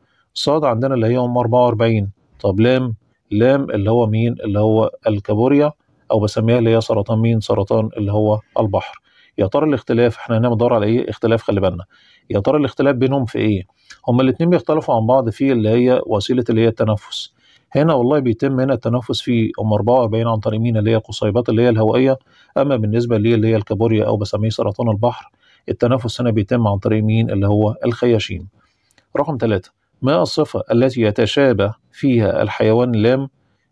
صاد عندنا اللي هي ام 44 طب لام لام اللي هو مين اللي هو الكابوريا او بسميها اللي هي سرطان مين سرطان اللي هو البحر يا ترى الاختلاف احنا هنا بندور على ايه اختلاف خلي بالنا يا ترى الاختلاف بينهم في ايه هما الاثنين بيختلفوا عن بعض في اللي هي وسيله اللي هي التنفس هنا والله بيتم هنا التنفس في ام 44 عن طريق مين اللي هي القصيبات اللي هي الهوائيه اما بالنسبه لي اللي هي الكابوريا او بسميه سرطان البحر التنفس هنا بيتم عن طريق مين اللي هو الخياشيم رقم ثلاثة ما الصفة التي يتشابه فيها الحيوان لام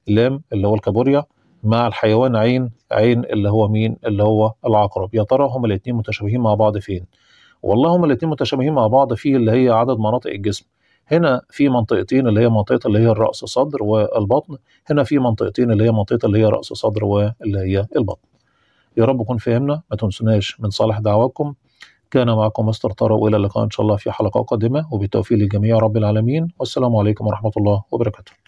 لام اللي هو الكابوريا مع الحيوان عين عين اللي هو مين اللي هو العقرب يا ترى هما الاثنين متشابهين مع بعض فين والله هما الاثنين متشابهين مع بعض في اللي هي عدد مناطق الجسم هنا في منطقتين اللي هي منطقة اللي هي الرأس صدر والبطن هنا في منطقتين اللي هي منطقة اللي هي رأس صدر واللي هي البطن يا رب يكون فهمنا ما تنسوناش من صالح دعواتكم كان معكم مستر طارق والى اللقاء ان شاء الله في حلقه قادمه وبالتوفيق للجميع رب العالمين والسلام عليكم ورحمه الله وبركاته